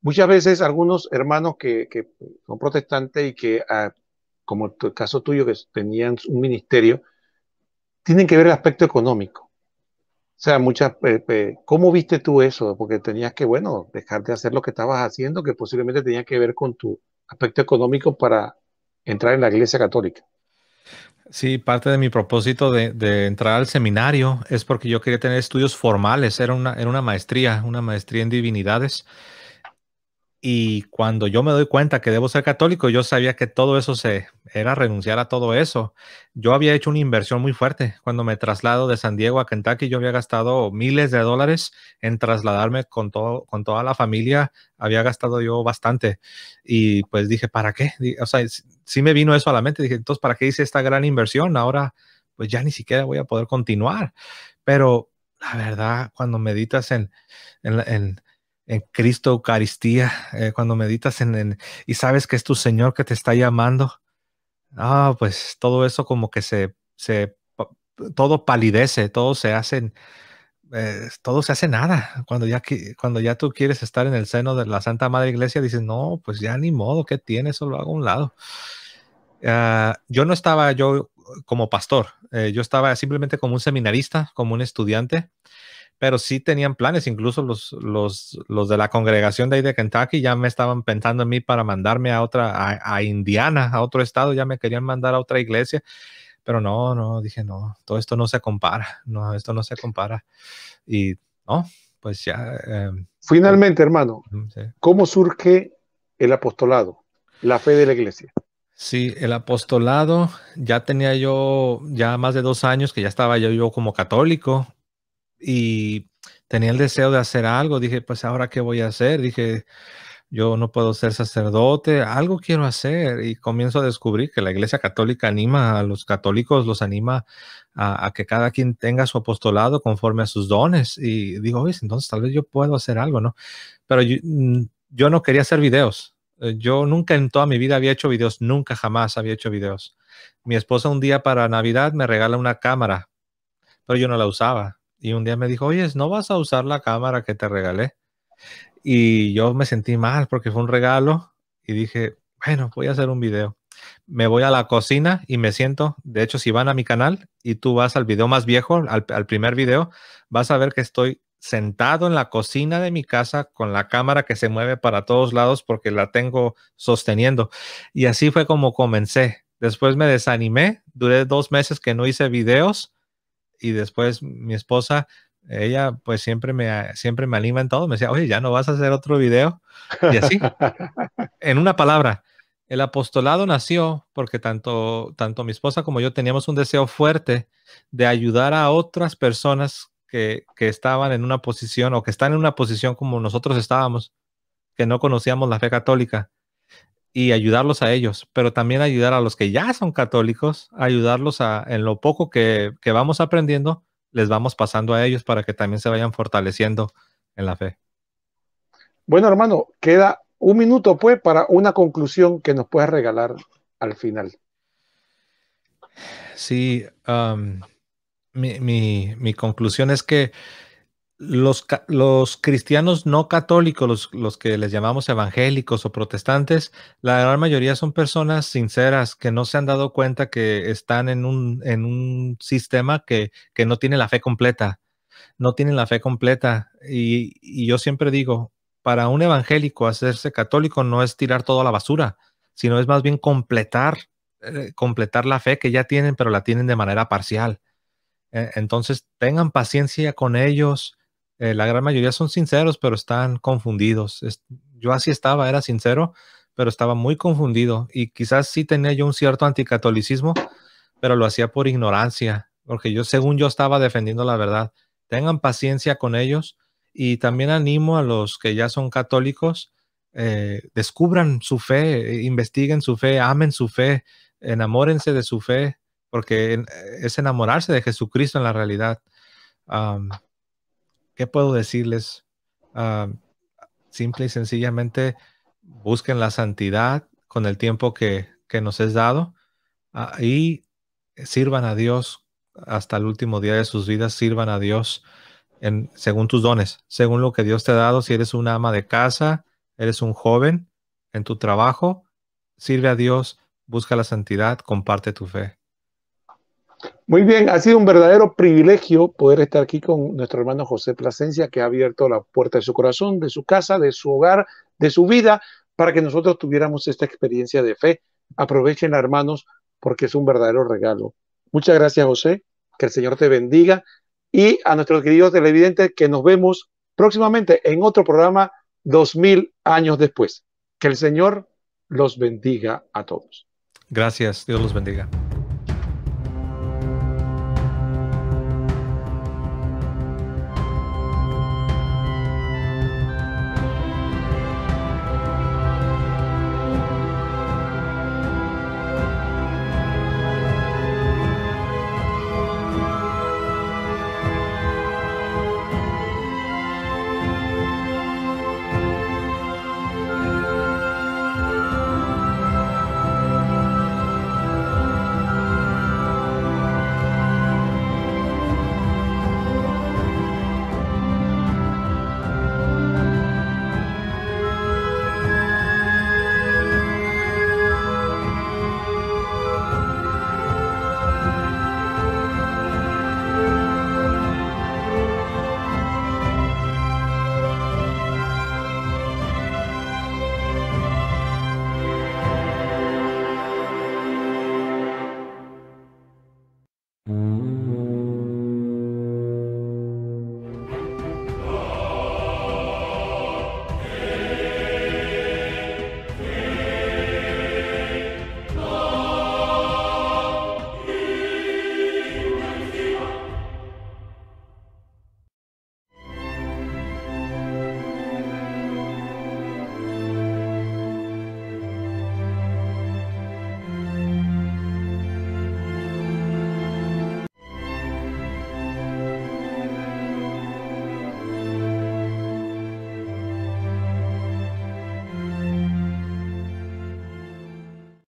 Muchas veces algunos hermanos que, son protestantes y que ah, como el caso tuyo, que tenían un ministerio, tienen que ver el aspecto económico. O sea, muchas, ¿cómo viste tú eso? Porque tenías que, bueno, dejarte de hacer lo que estabas haciendo, que posiblemente tenía que ver con tu aspecto económico para entrar en la Iglesia Católica. Sí, parte de mi propósito de, entrar al seminario es porque yo quería tener estudios formales, era una, era una maestría, una maestría en divinidades. Y cuando yo me doy cuenta que debo ser católico, yo sabía que todo eso se era renunciar a todo eso. Yo había hecho una inversión muy fuerte. Cuando me traslado de San Diego a Kentucky, yo había gastado miles de dólares en trasladarme con, todo, con toda la familia. Había gastado yo bastante. Y pues dije, ¿para qué? O sea, sí me vino eso a la mente. Dije, entonces, ¿para qué hice esta gran inversión? Ahora, pues ya ni siquiera voy a poder continuar. Pero la verdad, cuando meditas en en Cristo Eucaristía, eh, cuando meditas en, y sabes que es tu Señor que te está llamando, ah, pues todo eso como que se, se todo palidece, todo se hace, eh, todo se hace nada. Cuando ya, cuando ya tú quieres estar en el seno de la Santa Madre Iglesia, dices, no, pues ya ni modo, ¿qué tiene? Solo hago a un lado. Ah, yo no estaba yo como pastor, eh, yo estaba simplemente como un seminarista, como un estudiante pero sí tenían planes, incluso los, los, de la congregación de ahí de Kentucky ya me estaban pensando en mí para mandarme a otra, a, Indiana, a otro estado, ya me querían mandar a otra iglesia, pero no, no, dije, no, todo esto no se compara, no, esto no se compara. Y no, pues ya. Eh, Finalmente, hermano, eh, ¿cómo surge el apostolado, la fe de la iglesia? Sí, el apostolado, ya tenía yo ya más de dos años que ya estaba yo como católico y tenía el deseo de hacer algo. Dije, pues ahora qué voy a hacer. Dije, yo no puedo ser sacerdote, algo quiero hacer. Y comienzo a descubrir que la Iglesia Católica anima a los católicos, los anima a, que cada quien tenga su apostolado conforme a sus dones. Y digo, oye, entonces tal vez yo puedo hacer algo, ¿no? Pero yo mm, no quería hacer videos. Eh, yo nunca en toda mi vida había hecho videos, nunca jamás había hecho videos. Mi esposa un día para Navidad me regala una cámara, pero yo no la usaba y un día me dijo, oye, ¿no vas a usar la cámara que te regalé? Y yo me sentí mal porque fue un regalo y dije, bueno, voy a hacer un video. Me voy a la cocina y me siento, de hecho, si van a mi canal y tú vas al video más viejo, al, primer video, vas a ver que estoy sentado en la cocina de mi casa con la cámara que se mueve para todos lados porque la tengo sosteniendo. Y así fue como comencé. Después me desanimé, duré dos meses que no hice videos y después mi esposa, ella pues siempre me, ah, siempre me anima en todo, me decía, oye, ya no vas a hacer otro video. Y así, en una palabra, el apostolado nació porque tanto, tanto mi esposa como yo teníamos un deseo fuerte de ayudar a otras personas que, que estaban en una posición o que están en una posición como nosotros estábamos, que no conocíamos la fe católica y ayudarlos a ellos, pero también ayudar a los que ya son católicos, ayudarlos a, en lo poco que, vamos aprendiendo, les vamos pasando a ellos para que también se vayan fortaleciendo en la fe. Bueno, hermano, queda un minuto, pues, para una conclusión que nos puedas regalar al final. Sí, mi, mi, conclusión es que los, cristianos no católicos, los, que les llamamos evangélicos o protestantes, la gran mayoría son personas sinceras que no se han dado cuenta que están en un, sistema que, no tiene la fe completa. No tienen la fe completa. Y, yo siempre digo, para un evangélico hacerse católico no es tirar todo a la basura, sino es más bien completar, eh, completar la fe que ya tienen, pero la tienen de manera parcial. E, entonces, tengan paciencia con ellos, eh, la gran mayoría son sinceros, pero están confundidos. yo así estaba, era sincero, pero estaba muy confundido y quizás sí tenía yo un cierto anticatolicismo, pero lo hacía por ignorancia, porque yo, según yo, estaba defendiendo la verdad. Tengan paciencia con ellos y también animo a los que ya son católicos, eh, descubran su fe, eh, investiguen su fe, amen su fe, enamórense de su fe, porque es enamorarse de Jesucristo en la realidad. ¿qué puedo decirles? Ah, simple y sencillamente busquen la santidad con el tiempo que, nos es dado ah, y sirvan a Dios hasta el último día de sus vidas, sirvan a Dios en, según tus dones, según lo que Dios te ha dado. Si eres una ama de casa, eres un joven en tu trabajo, sirve a Dios, busca la santidad, comparte tu fe. Muy bien, ha sido un verdadero privilegio poder estar aquí con nuestro hermano José Plasencia, que ha abierto la puerta de su corazón, de su casa, de su hogar, de su vida, para que nosotros tuviéramos esta experiencia de fe. Aprovechen, hermanos, porque es un verdadero regalo. Muchas gracias, José. Que el Señor te bendiga. Y a nuestros queridos televidentes, que nos vemos próximamente en otro programa, dos mil años después. Que el Señor los bendiga a todos. Gracias. Dios los bendiga.